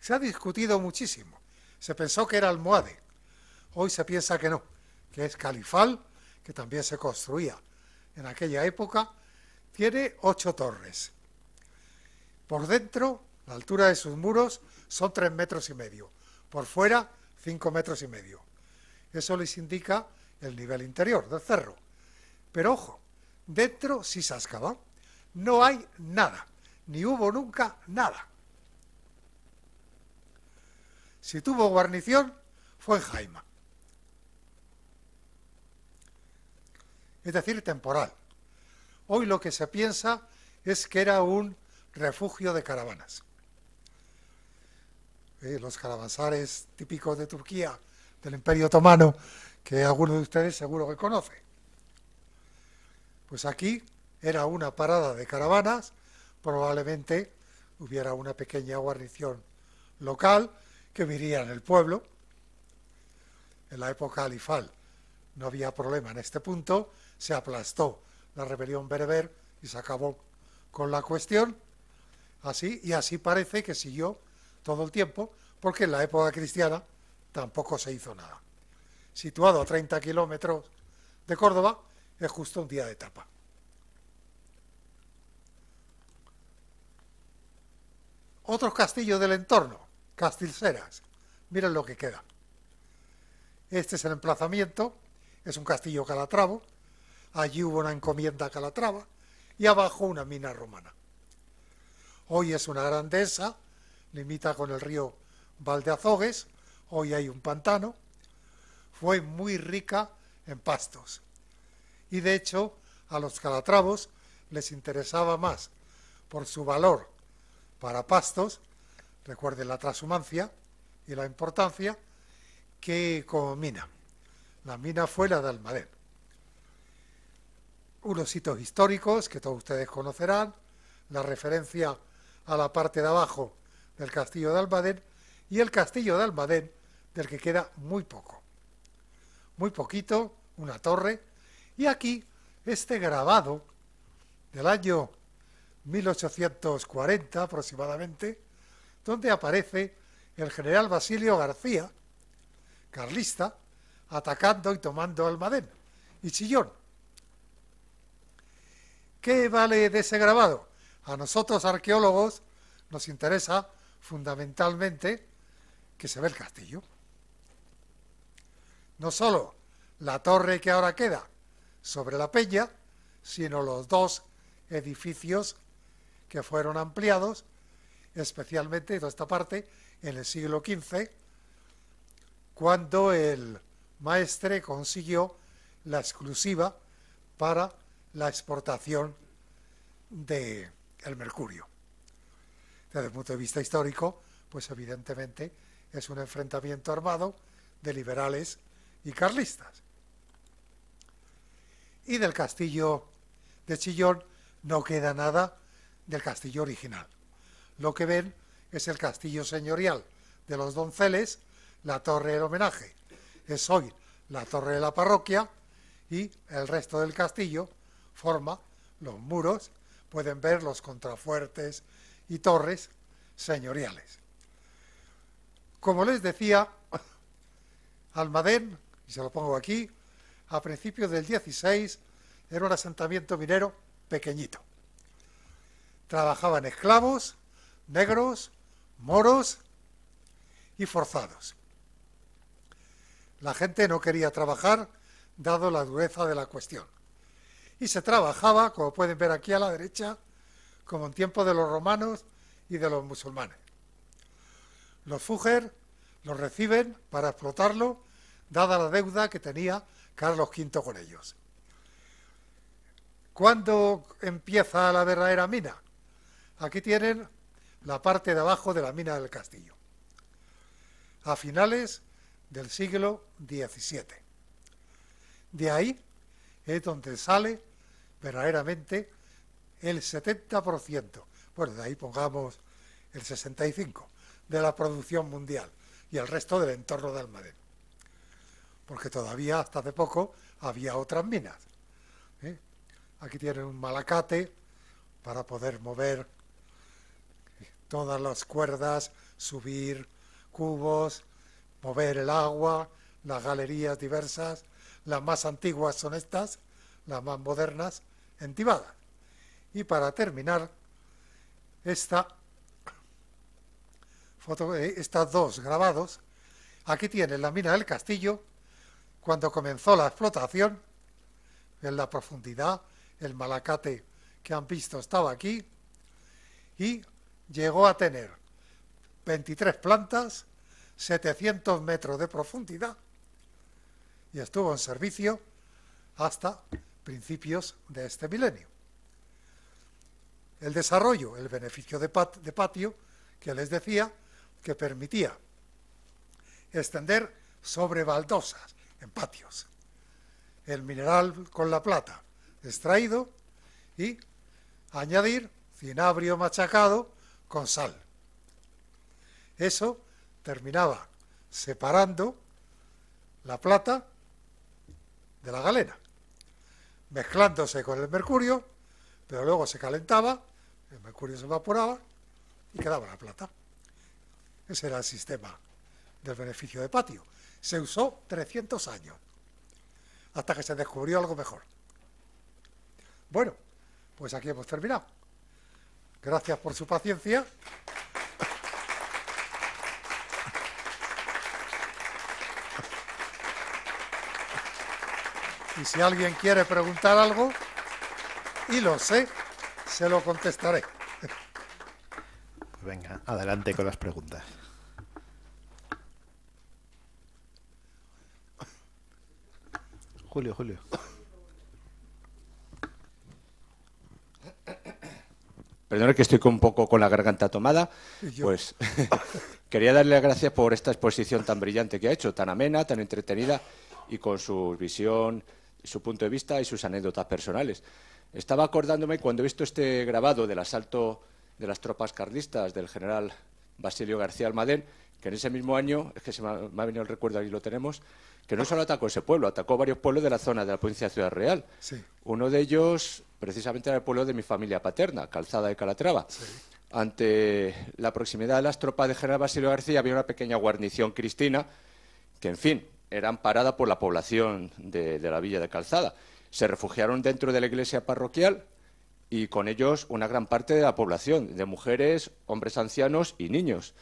Se ha discutido muchísimo. Se pensó que era almohade. Hoy se piensa que no, que es califal, que también se construía en aquella época. Tiene ocho torres. Por dentro, la altura de sus muros son tres metros y medio. Por fuera, cinco metros y medio. Eso les indica el nivel interior del cerro. Pero ojo, dentro sí se excavado no hay nada, ni hubo nunca nada. Si tuvo guarnición, fue en Jaima. Es decir, temporal. Hoy lo que se piensa es que era un refugio de caravanas. Eh, los caravansares típicos de Turquía, del Imperio Otomano, que algunos de ustedes seguro que conoce. Pues aquí era una parada de caravanas, probablemente hubiera una pequeña guarnición local que viviría en el pueblo. En la época alifal no había problema en este punto, se aplastó la rebelión bereber y se acabó con la cuestión. Así, y así parece que siguió todo el tiempo, porque en la época cristiana tampoco se hizo nada. Situado a 30 kilómetros de Córdoba, es justo un día de etapa. Otros castillos del entorno, Castilceras. Miren lo que queda. Este es el emplazamiento, es un castillo calatravo. Allí hubo una encomienda calatrava y abajo una mina romana. Hoy es una grandeza, limita con el río Valdeazogues, hoy hay un pantano. Fue muy rica en pastos. Y de hecho, a los calatravos les interesaba más por su valor para pastos, recuerden la transhumancia y la importancia, que comina La mina fue la de Almadén. Unos sitios históricos que todos ustedes conocerán, la referencia a la parte de abajo del castillo de Almadén y el castillo de Almadén, del que queda muy poco. Muy poquito, una torre, y aquí este grabado del año 1840 aproximadamente, donde aparece el general Basilio García, carlista, atacando y tomando Almadén y Chillón. ¿Qué vale de ese grabado? A nosotros arqueólogos nos interesa fundamentalmente que se ve el castillo. No solo la torre que ahora queda sobre la peña, sino los dos edificios que fueron ampliados, especialmente en esta parte, en el siglo XV, cuando el maestre consiguió la exclusiva para la exportación del mercurio. Desde el punto de vista histórico, pues evidentemente es un enfrentamiento armado de liberales y carlistas. Y del castillo de Chillón no queda nada del castillo original. Lo que ven es el castillo señorial de los donceles, la torre del homenaje. Es hoy la torre de la parroquia y el resto del castillo forma los muros, pueden ver los contrafuertes y torres señoriales. Como les decía, Almadén, y se lo pongo aquí, a principios del 16 era un asentamiento minero pequeñito trabajaban esclavos, negros, moros y forzados. La gente no quería trabajar dado la dureza de la cuestión. Y se trabajaba, como pueden ver aquí a la derecha, como en tiempo de los romanos y de los musulmanes. Los Fugger los reciben para explotarlo, dada la deuda que tenía Carlos V con ellos. ¿Cuándo empieza la verdadera mina? Aquí tienen la parte de abajo de la mina del castillo, a finales del siglo XVII. De ahí es donde sale verdaderamente el 70%, bueno, de ahí pongamos el 65% de la producción mundial y el resto del entorno de Almadén. Porque todavía hasta hace poco había otras minas. ¿eh? Aquí tienen un malacate para poder mover todas las cuerdas, subir cubos, mover el agua, las galerías diversas, las más antiguas son estas, las más modernas, entibadas. Y para terminar, esta foto, eh, estas dos grabados, aquí tienen la mina del castillo, cuando comenzó la explotación, en la profundidad, el malacate que han visto estaba aquí, y llegó a tener 23 plantas, 700 metros de profundidad y estuvo en servicio hasta principios de este milenio. El desarrollo, el beneficio de, de patio, que les decía, que permitía extender sobre baldosas, en patios, el mineral con la plata extraído y añadir cinabrio machacado con sal. Eso terminaba separando la plata de la galena, mezclándose con el mercurio, pero luego se calentaba, el mercurio se evaporaba y quedaba la plata. Ese era el sistema del beneficio de patio. Se usó 300 años, hasta que se descubrió algo mejor. Bueno, pues aquí hemos terminado. Gracias por su paciencia. Y si alguien quiere preguntar algo, y lo sé, se lo contestaré. Pues venga, adelante con las preguntas. Julio, Julio. Perdona que estoy un poco con la garganta tomada. Pues quería darle las gracias por esta exposición tan brillante que ha hecho, tan amena, tan entretenida y con su visión, su punto de vista y sus anécdotas personales. Estaba acordándome cuando he visto este grabado del asalto de las tropas carlistas del general Basilio García Almadén, que en ese mismo año, es que se me ha, venido el recuerdo, ahí lo tenemos, que no solo atacó ese pueblo, atacó varios pueblos de la zona de la provincia de Ciudad Real. Uno de ellos, precisamente, era el pueblo de mi familia paterna, Calzada de Calatrava. Ante la proximidad de las tropas de General Basilio García había una pequeña guarnición cristina que, en fin, era amparada por la población de, de la villa de Calzada. Se refugiaron dentro de la iglesia parroquial y con ellos una gran parte de la población, de mujeres, hombres ancianos y niños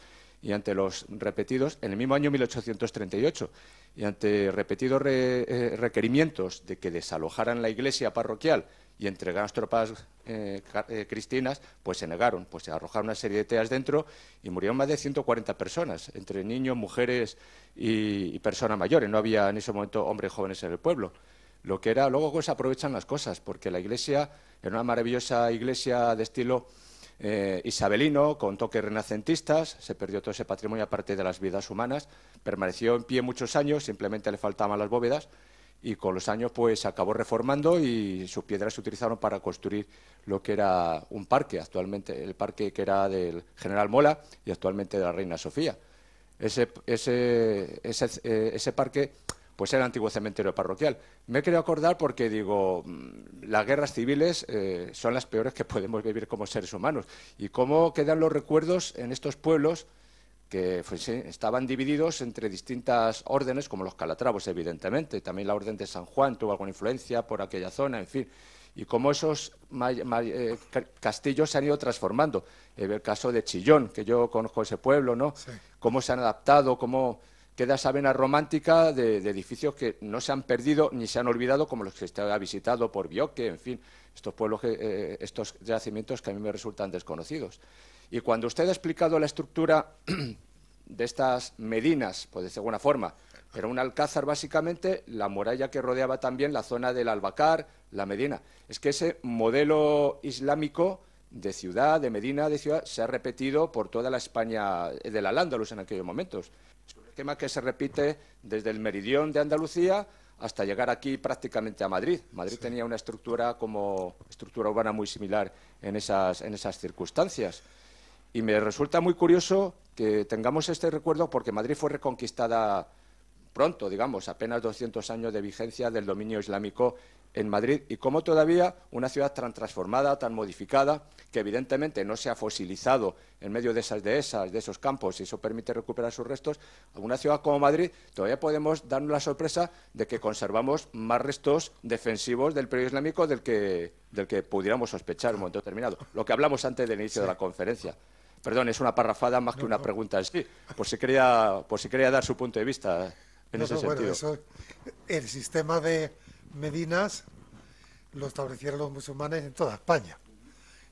y ante los repetidos, en el mismo año 1838, y ante repetidos eh, requerimientos de que desalojaran la iglesia parroquial y entregaran las tropas eh, eh, cristinas, pues se negaron, pues se arrojaron una serie de teas dentro y murieron más de 140 personas, entre niños, mujeres y, personas mayores. No había en ese momento hombres jóvenes en el pueblo lo que era, luego pues, se pues, aprovechan las cosas, porque la iglesia era una maravillosa iglesia de estilo eh, isabelino, con toques renacentistas, se perdió todo ese patrimonio aparte de las vidas humanas, permaneció en pie muchos años, simplemente le faltaban las bóvedas y con los años pues acabó reformando y sus piedras se utilizaron para construir lo que era un parque, actualmente el parque que era del General Mola y actualmente de la Reina Sofía. ese eh, parque pues era el antiguo cementerio parroquial. Me he querido acordar porque digo, mm, las guerras civiles eh, son las peores que podemos vivir como seres humanos. ¿Y cómo quedan los recuerdos en estos pueblos que pues, estaban divididos entre distintas órdenes, como los calatravos, evidentemente? También la Orden de San Juan tuvo alguna influencia por aquella zona, en fin. Y cómo esos eh, castillos se han ido transformando. Eh, el caso de Chillón, que yo conozco ese pueblo, ¿no? Cómo se han adaptado, cómo queda esa vena romántica de, edificios que no se han perdido ni se han olvidado, como los que usted ha visitado por Bioque, en fin, estos pueblos, que, eh, estos yacimientos que a mí me resultan desconocidos. Y cuando usted ha explicado la estructura de estas medinas, pues de alguna forma, era un alcázar básicamente, la muralla que rodeaba también la zona del Albacar, la Medina. Es que ese modelo islámico de ciudad, de Medina, de ciudad, se ha repetido por toda la España de la al en aquellos momentos tema que se repite desde el meridión de Andalucía hasta llegar aquí prácticamente a Madrid. Madrid tenía una estructura como estructura urbana muy similar en esas, en esas circunstancias. Y me resulta muy curioso que tengamos este recuerdo porque Madrid fue reconquistada pronto, digamos, apenas 200 años de vigencia del dominio islámico en Madrid y como todavía una ciudad tan transformada, tan modificada, que evidentemente no se ha fosilizado en medio de esas dehesas, de esos campos, y eso permite recuperar sus restos, una ciudad como Madrid todavía podemos darnos la sorpresa de que conservamos más restos defensivos del periodo islámico del que, del que pudiéramos sospechar en un momento determinado. Lo que hablamos antes del inicio de la conferencia. Perdón, es una parrafada más que una pregunta en sí, por si quería, por si quería dar su punto de vista en ese sentido. el sistema de Medinas lo establecieron los musulmanes en toda España.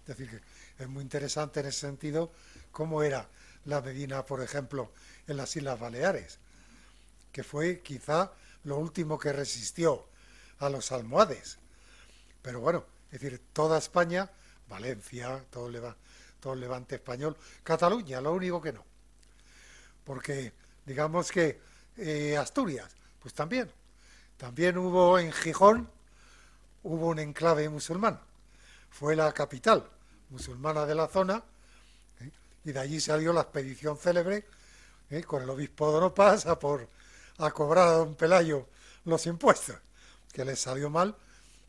Es decir, que es muy interesante en ese sentido cómo era la Medina, por ejemplo, en las Islas Baleares, que fue quizá lo último que resistió a los almohades. Pero bueno, es decir, toda España, Valencia, todo, todo el levante español, Cataluña, lo único que no. Porque digamos que eh, Asturias, pues también, también hubo en Gijón, hubo un enclave musulmán, fue la capital musulmana de la zona, ¿eh? y de allí salió la expedición célebre ¿eh? con el obispo de por, a cobrar a don Pelayo los impuestos, que les salió mal,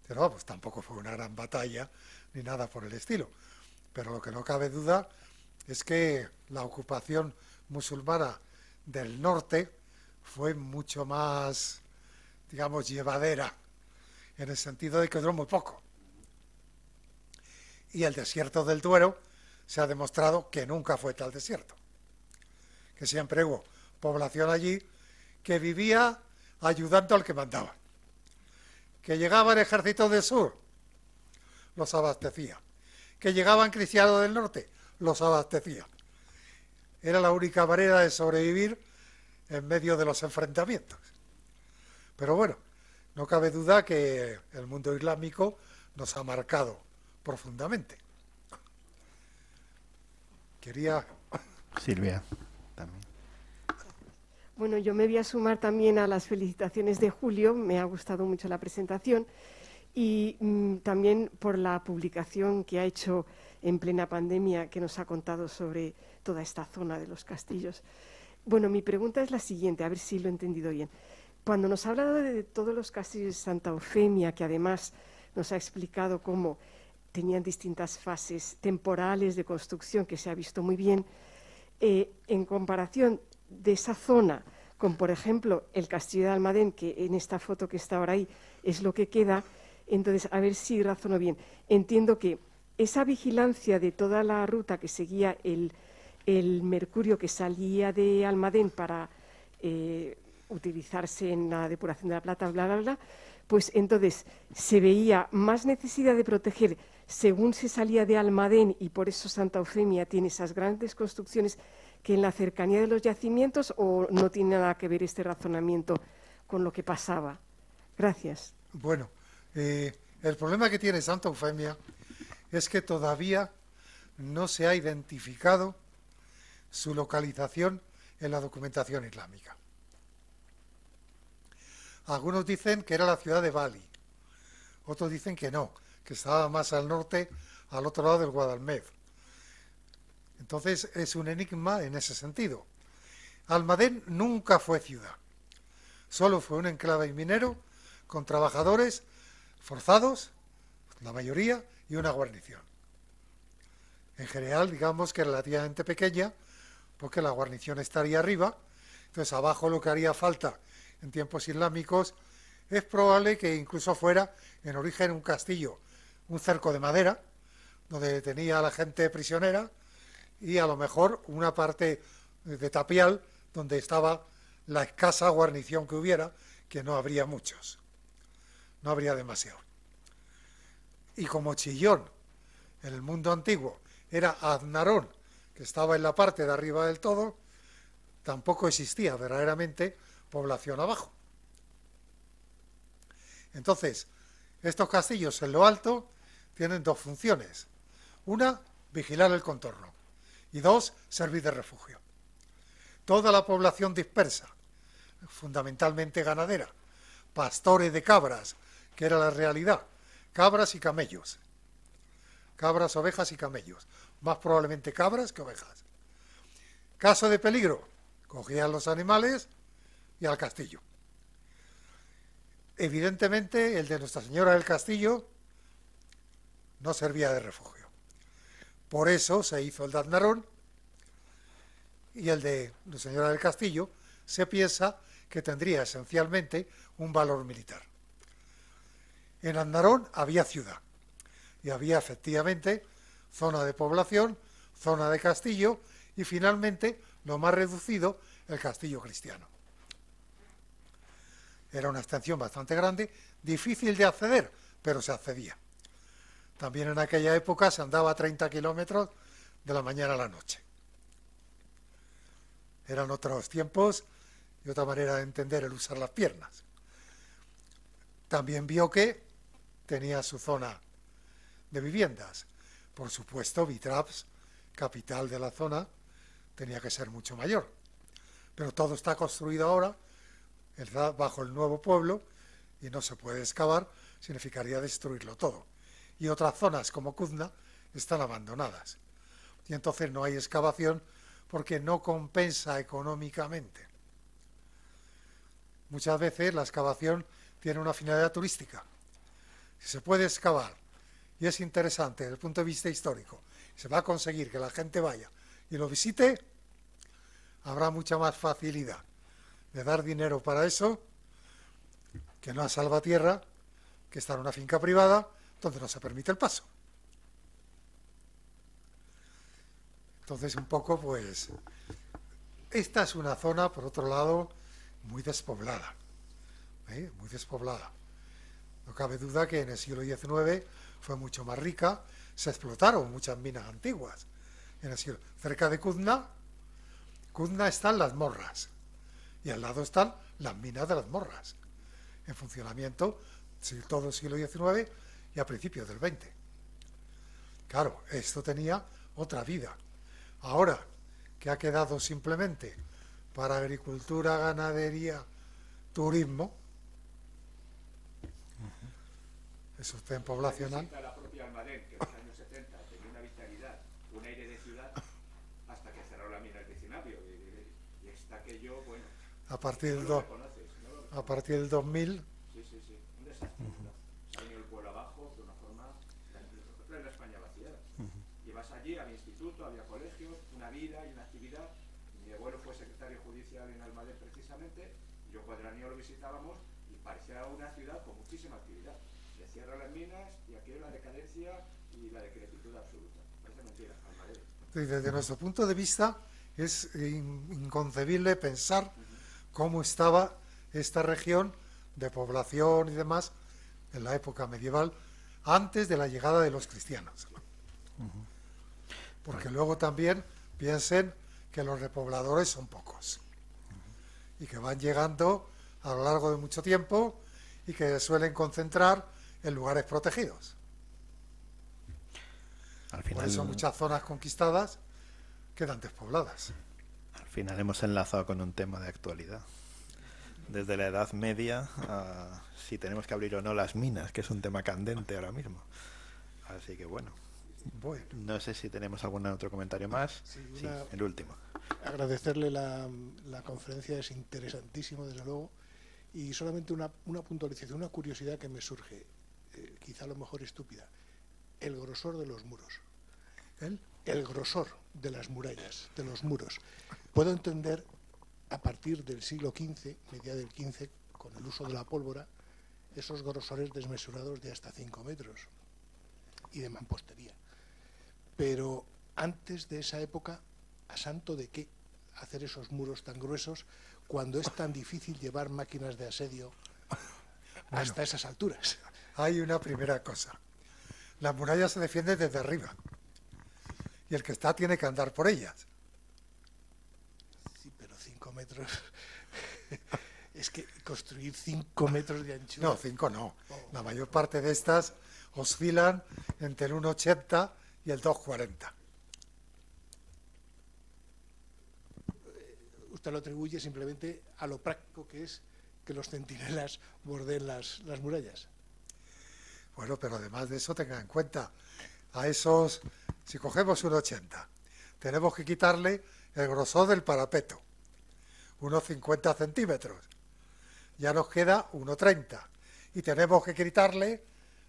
pero vamos, tampoco fue una gran batalla ni nada por el estilo. Pero lo que no cabe duda es que la ocupación musulmana del norte fue mucho más digamos, llevadera, en el sentido de que duró muy poco. Y el desierto del Duero se ha demostrado que nunca fue tal desierto, que siempre hubo población allí que vivía ayudando al que mandaba, que llegaban ejércitos del sur, los abastecía, que llegaban cristianos del norte, los abastecía. Era la única manera de sobrevivir en medio de los enfrentamientos. Pero bueno, no cabe duda que el mundo islámico nos ha marcado profundamente. Quería... Silvia, también. Bueno, yo me voy a sumar también a las felicitaciones de Julio. Me ha gustado mucho la presentación y mm, también por la publicación que ha hecho en plena pandemia que nos ha contado sobre toda esta zona de los castillos. Bueno, mi pregunta es la siguiente, a ver si lo he entendido bien. Cuando nos ha hablado de todos los castillos de Santa Eufemia, que además nos ha explicado cómo tenían distintas fases temporales de construcción, que se ha visto muy bien, eh, en comparación de esa zona con, por ejemplo, el castillo de Almadén, que en esta foto que está ahora ahí es lo que queda, entonces, a ver si razono bien. Entiendo que esa vigilancia de toda la ruta que seguía el, mercurio que salía de Almadén para... Eh, utilizarse en la depuración de la plata, bla, bla, bla, pues entonces se veía más necesidad de proteger según se salía de Almadén y por eso Santa Eufemia tiene esas grandes construcciones que en la cercanía de los yacimientos o no tiene nada que ver este razonamiento con lo que pasaba. Gracias. Bueno, eh, el problema que tiene Santa Eufemia es que todavía no se ha identificado su localización en la documentación islámica. Algunos dicen que era la ciudad de Bali, otros dicen que no, que estaba más al norte, al otro lado del Guadalmez. Entonces es un enigma en ese sentido. Almadén nunca fue ciudad, solo fue un enclave minero con trabajadores forzados, la mayoría, y una guarnición. En general, digamos que relativamente pequeña, porque la guarnición estaría arriba, entonces abajo lo que haría falta en tiempos islámicos, es probable que incluso fuera en origen un castillo, un cerco de madera, donde tenía a la gente prisionera y a lo mejor una parte de tapial donde estaba la escasa guarnición que hubiera, que no habría muchos, no habría demasiado. Y como Chillón, en el mundo antiguo, era Aznarón, que estaba en la parte de arriba del todo, tampoco existía verdaderamente población abajo. Entonces, estos castillos en lo alto tienen dos funciones. Una, vigilar el contorno. Y dos, servir de refugio. Toda la población dispersa, fundamentalmente ganadera, pastores de cabras, que era la realidad, cabras y camellos. Cabras, ovejas y camellos. Más probablemente cabras que ovejas. Caso de peligro, cogían los animales, y al castillo. Evidentemente, el de Nuestra Señora del Castillo no servía de refugio. Por eso se hizo el de y el de Nuestra Señora del Castillo se piensa que tendría esencialmente un valor militar. En Andarón había ciudad y había efectivamente zona de población, zona de castillo y finalmente, lo más reducido, el castillo cristiano. Era una extensión bastante grande, difícil de acceder, pero se accedía. También en aquella época se andaba a 30 kilómetros de la mañana a la noche. Eran otros tiempos y otra manera de entender el usar las piernas. También vio que tenía su zona de viviendas. Por supuesto, Vitraps, capital de la zona, tenía que ser mucho mayor. Pero todo está construido ahora bajo el nuevo pueblo y no se puede excavar, significaría destruirlo todo. Y otras zonas como Kuzna están abandonadas. Y entonces no hay excavación porque no compensa económicamente. Muchas veces la excavación tiene una finalidad turística. Si se puede excavar y es interesante desde el punto de vista histórico, se va a conseguir que la gente vaya y lo visite, habrá mucha más facilidad de dar dinero para eso, que no a salvatierra, que está en una finca privada donde no se permite el paso. Entonces, un poco, pues, esta es una zona, por otro lado, muy despoblada, ¿eh? muy despoblada. No cabe duda que en el siglo XIX fue mucho más rica, se explotaron muchas minas antiguas. En cerca de Kuzna, Kuzna están las morras, y al lado están las minas de las morras, en funcionamiento todo el siglo XIX y a principios del XX. Claro, esto tenía otra vida. Ahora que ha quedado simplemente para agricultura, ganadería, turismo, el en poblacional. a partir del, 2000. Sí, sí, sí. Un desastre. Se ha venido el pueblo abajo de una forma. La, España vacía. allí, al instituto, había colegios, una vida y una actividad. Mi abuelo fue secretario judicial en Almadén precisamente. Yo cuadraneo lo visitábamos y parecía una ciudad con muchísima actividad. Se cierran las minas y aquí hay la decadencia y la decretitud absoluta. Parece mentira, Almadén. Desde nuestro punto de vista, es inconcebible pensar cómo estaba esta región de población y demás en la época medieval, antes de la llegada de los cristianos. Porque luego también piensen que los repobladores son pocos y que van llegando a lo largo de mucho tiempo y que suelen concentrar en lugares protegidos. Al final... Por eso muchas zonas conquistadas quedan despobladas final hemos enlazado con un tema de actualidad. Desde la Edad Media ah, si tenemos que abrir o no las minas, que es un tema candente ahora mismo. Así que bueno. No sé si tenemos algún otro comentario más. Sí, el último. Agradecerle la, conferencia, es interesantísimo, desde luego. Y solamente una, una puntualización, una curiosidad que me surge, eh, quizá a lo mejor estúpida. El grosor de los muros. ¿El? el grosor de las murallas, de los muros. Puedo entender a partir del siglo XV, media del XV, con el uso de la pólvora, esos grosores desmesurados de hasta 5 metros y de mampostería. Pero antes de esa época, ¿a santo de qué hacer esos muros tan gruesos cuando es tan difícil llevar máquinas de asedio hasta esas alturas? Hay una primera cosa. Las murallas se defienden desde arriba y el que está tiene que andar por ellas. Sí, pero cinco metros... es que construir cinco metros de anchura... No, cinco no. Oh. La mayor parte de estas oscilan entre el 1,80 y el 2,40. Eh, usted lo atribuye simplemente a lo práctico que es que los centinelas borden las, las murallas. Bueno, pero además de eso, tenga en cuenta a esos si cogemos 1,80, tenemos que quitarle el grosor del parapeto, unos 50 centímetros. Ya nos queda 1,30 y tenemos que quitarle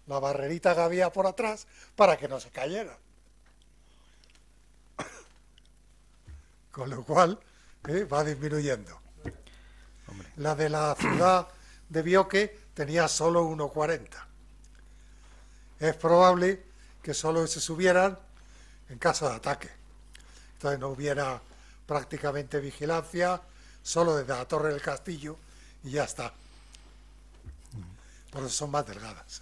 la barrerita que había por atrás para que no se cayera. Con lo cual ¿eh? va disminuyendo. La de la ciudad de Bioque tenía solo 1,40. Es probable que solo se subieran en caso de ataque. Entonces no hubiera prácticamente vigilancia, solo desde la torre del castillo y ya está. Por eso son más delgadas.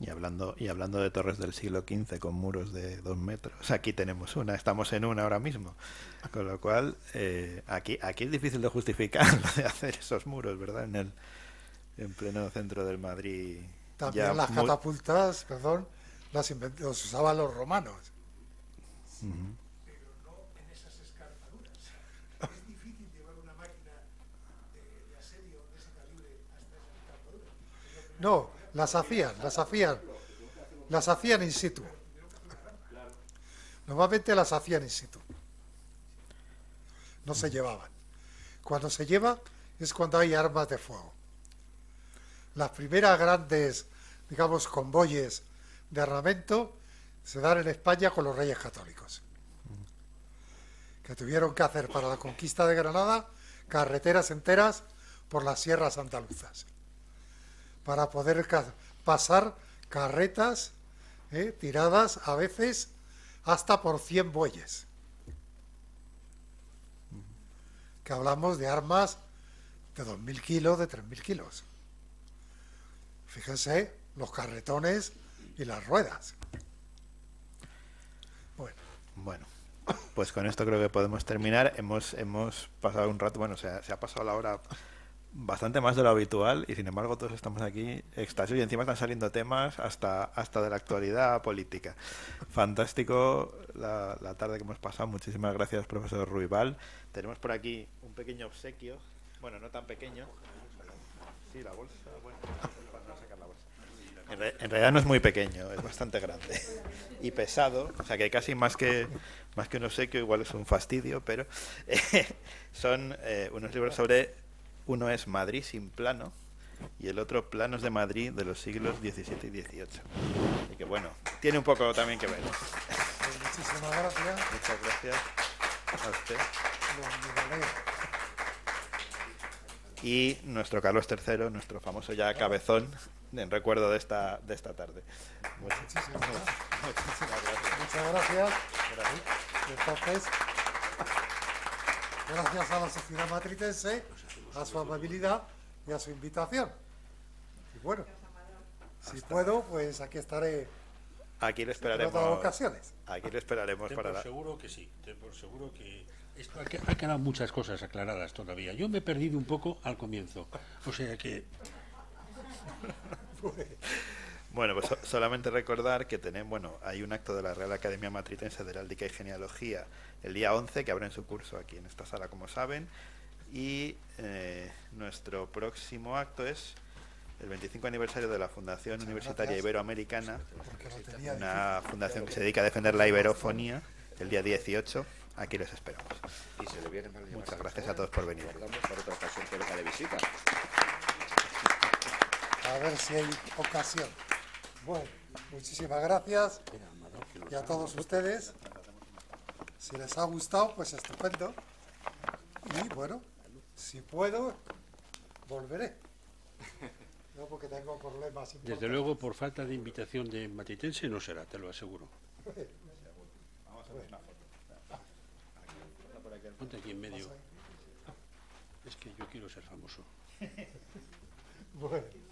Y hablando, y hablando de torres del siglo XV con muros de dos metros, aquí tenemos una, estamos en una ahora mismo. Con lo cual, eh, aquí, aquí es difícil de justificar lo de hacer esos muros, ¿verdad? En, el, en pleno centro del Madrid. También las catapultas, perdón, las, los usaban los romanos pero no en esas escarpaduras. Es difícil llevar una máquina de, asedio de ese calibre hasta esas escarpaduras. No, las hacían, las hacían, las hacían in situ. Normalmente las hacían in situ. No se llevaban. Cuando se lleva es cuando hay armas de fuego. Las primeras grandes, digamos, convoyes de armamento se dan en España con los reyes católicos, que tuvieron que hacer para la conquista de Granada carreteras enteras por las sierras andaluzas, para poder pasar carretas ¿eh? tiradas a veces hasta por 100 bueyes, que hablamos de armas de 2.000 kilos, de 3.000 kilos. Fíjense los carretones y las ruedas. Bueno, pues con esto creo que podemos terminar. Hemos, hemos pasado un rato, bueno, se ha, se ha pasado la hora bastante más de lo habitual y sin embargo todos estamos aquí extasios y encima están saliendo temas hasta, hasta de la actualidad política. Fantástico la, la tarde que hemos pasado. Muchísimas gracias, profesor Ruibal. Tenemos por aquí un pequeño obsequio, bueno, no tan pequeño. Sí, la bolsa, en realidad no es muy pequeño, es bastante grande y pesado, o sea que casi más que más que un obsequio, igual es un fastidio, pero eh, son eh, unos libros sobre uno es Madrid sin plano y el otro Planos de Madrid de los siglos XVII y XVIII. y que bueno, tiene un poco también que ver. Pues muchísimas gracias. Muchas gracias a usted. Y nuestro Carlos III, nuestro famoso ya cabezón, en recuerdo de esta, de esta tarde. Muchas, muchísimas, gracias. gracias. Muchas gracias. Entonces, gracias a la sociedad matritense, a su amabilidad y a su invitación. Y bueno, si puedo, pues aquí estaré. Aquí le esperaremos. En otras ocasiones. Aquí le esperaremos para. Por seguro que sí. Ten por seguro que esto que, muchas cosas aclaradas todavía. Yo me he perdido un poco al comienzo. O sea que. Bueno, pues solamente recordar que tenemos, bueno, hay un acto de la Real Academia Matritense de Heráldica y Genealogía el día 11 que abren su curso aquí en esta sala, como saben, y eh, nuestro próximo acto es el 25 aniversario de la Fundación Universitaria Iberoamericana, una fundación que se dedica a defender la iberofonía, el día 18. Aquí los esperamos. Y se Muchas gracias a todos por venir a ver si hay ocasión. Bueno, muchísimas gracias y a todos ustedes. Si les ha gustado, pues estupendo. Y bueno, si puedo, volveré. No porque tengo problemas. Desde luego, por falta de invitación de Matitense no será, te lo aseguro. Vamos a ver una foto. Ponte aquí en medio. Es que yo quiero ser famoso. bueno.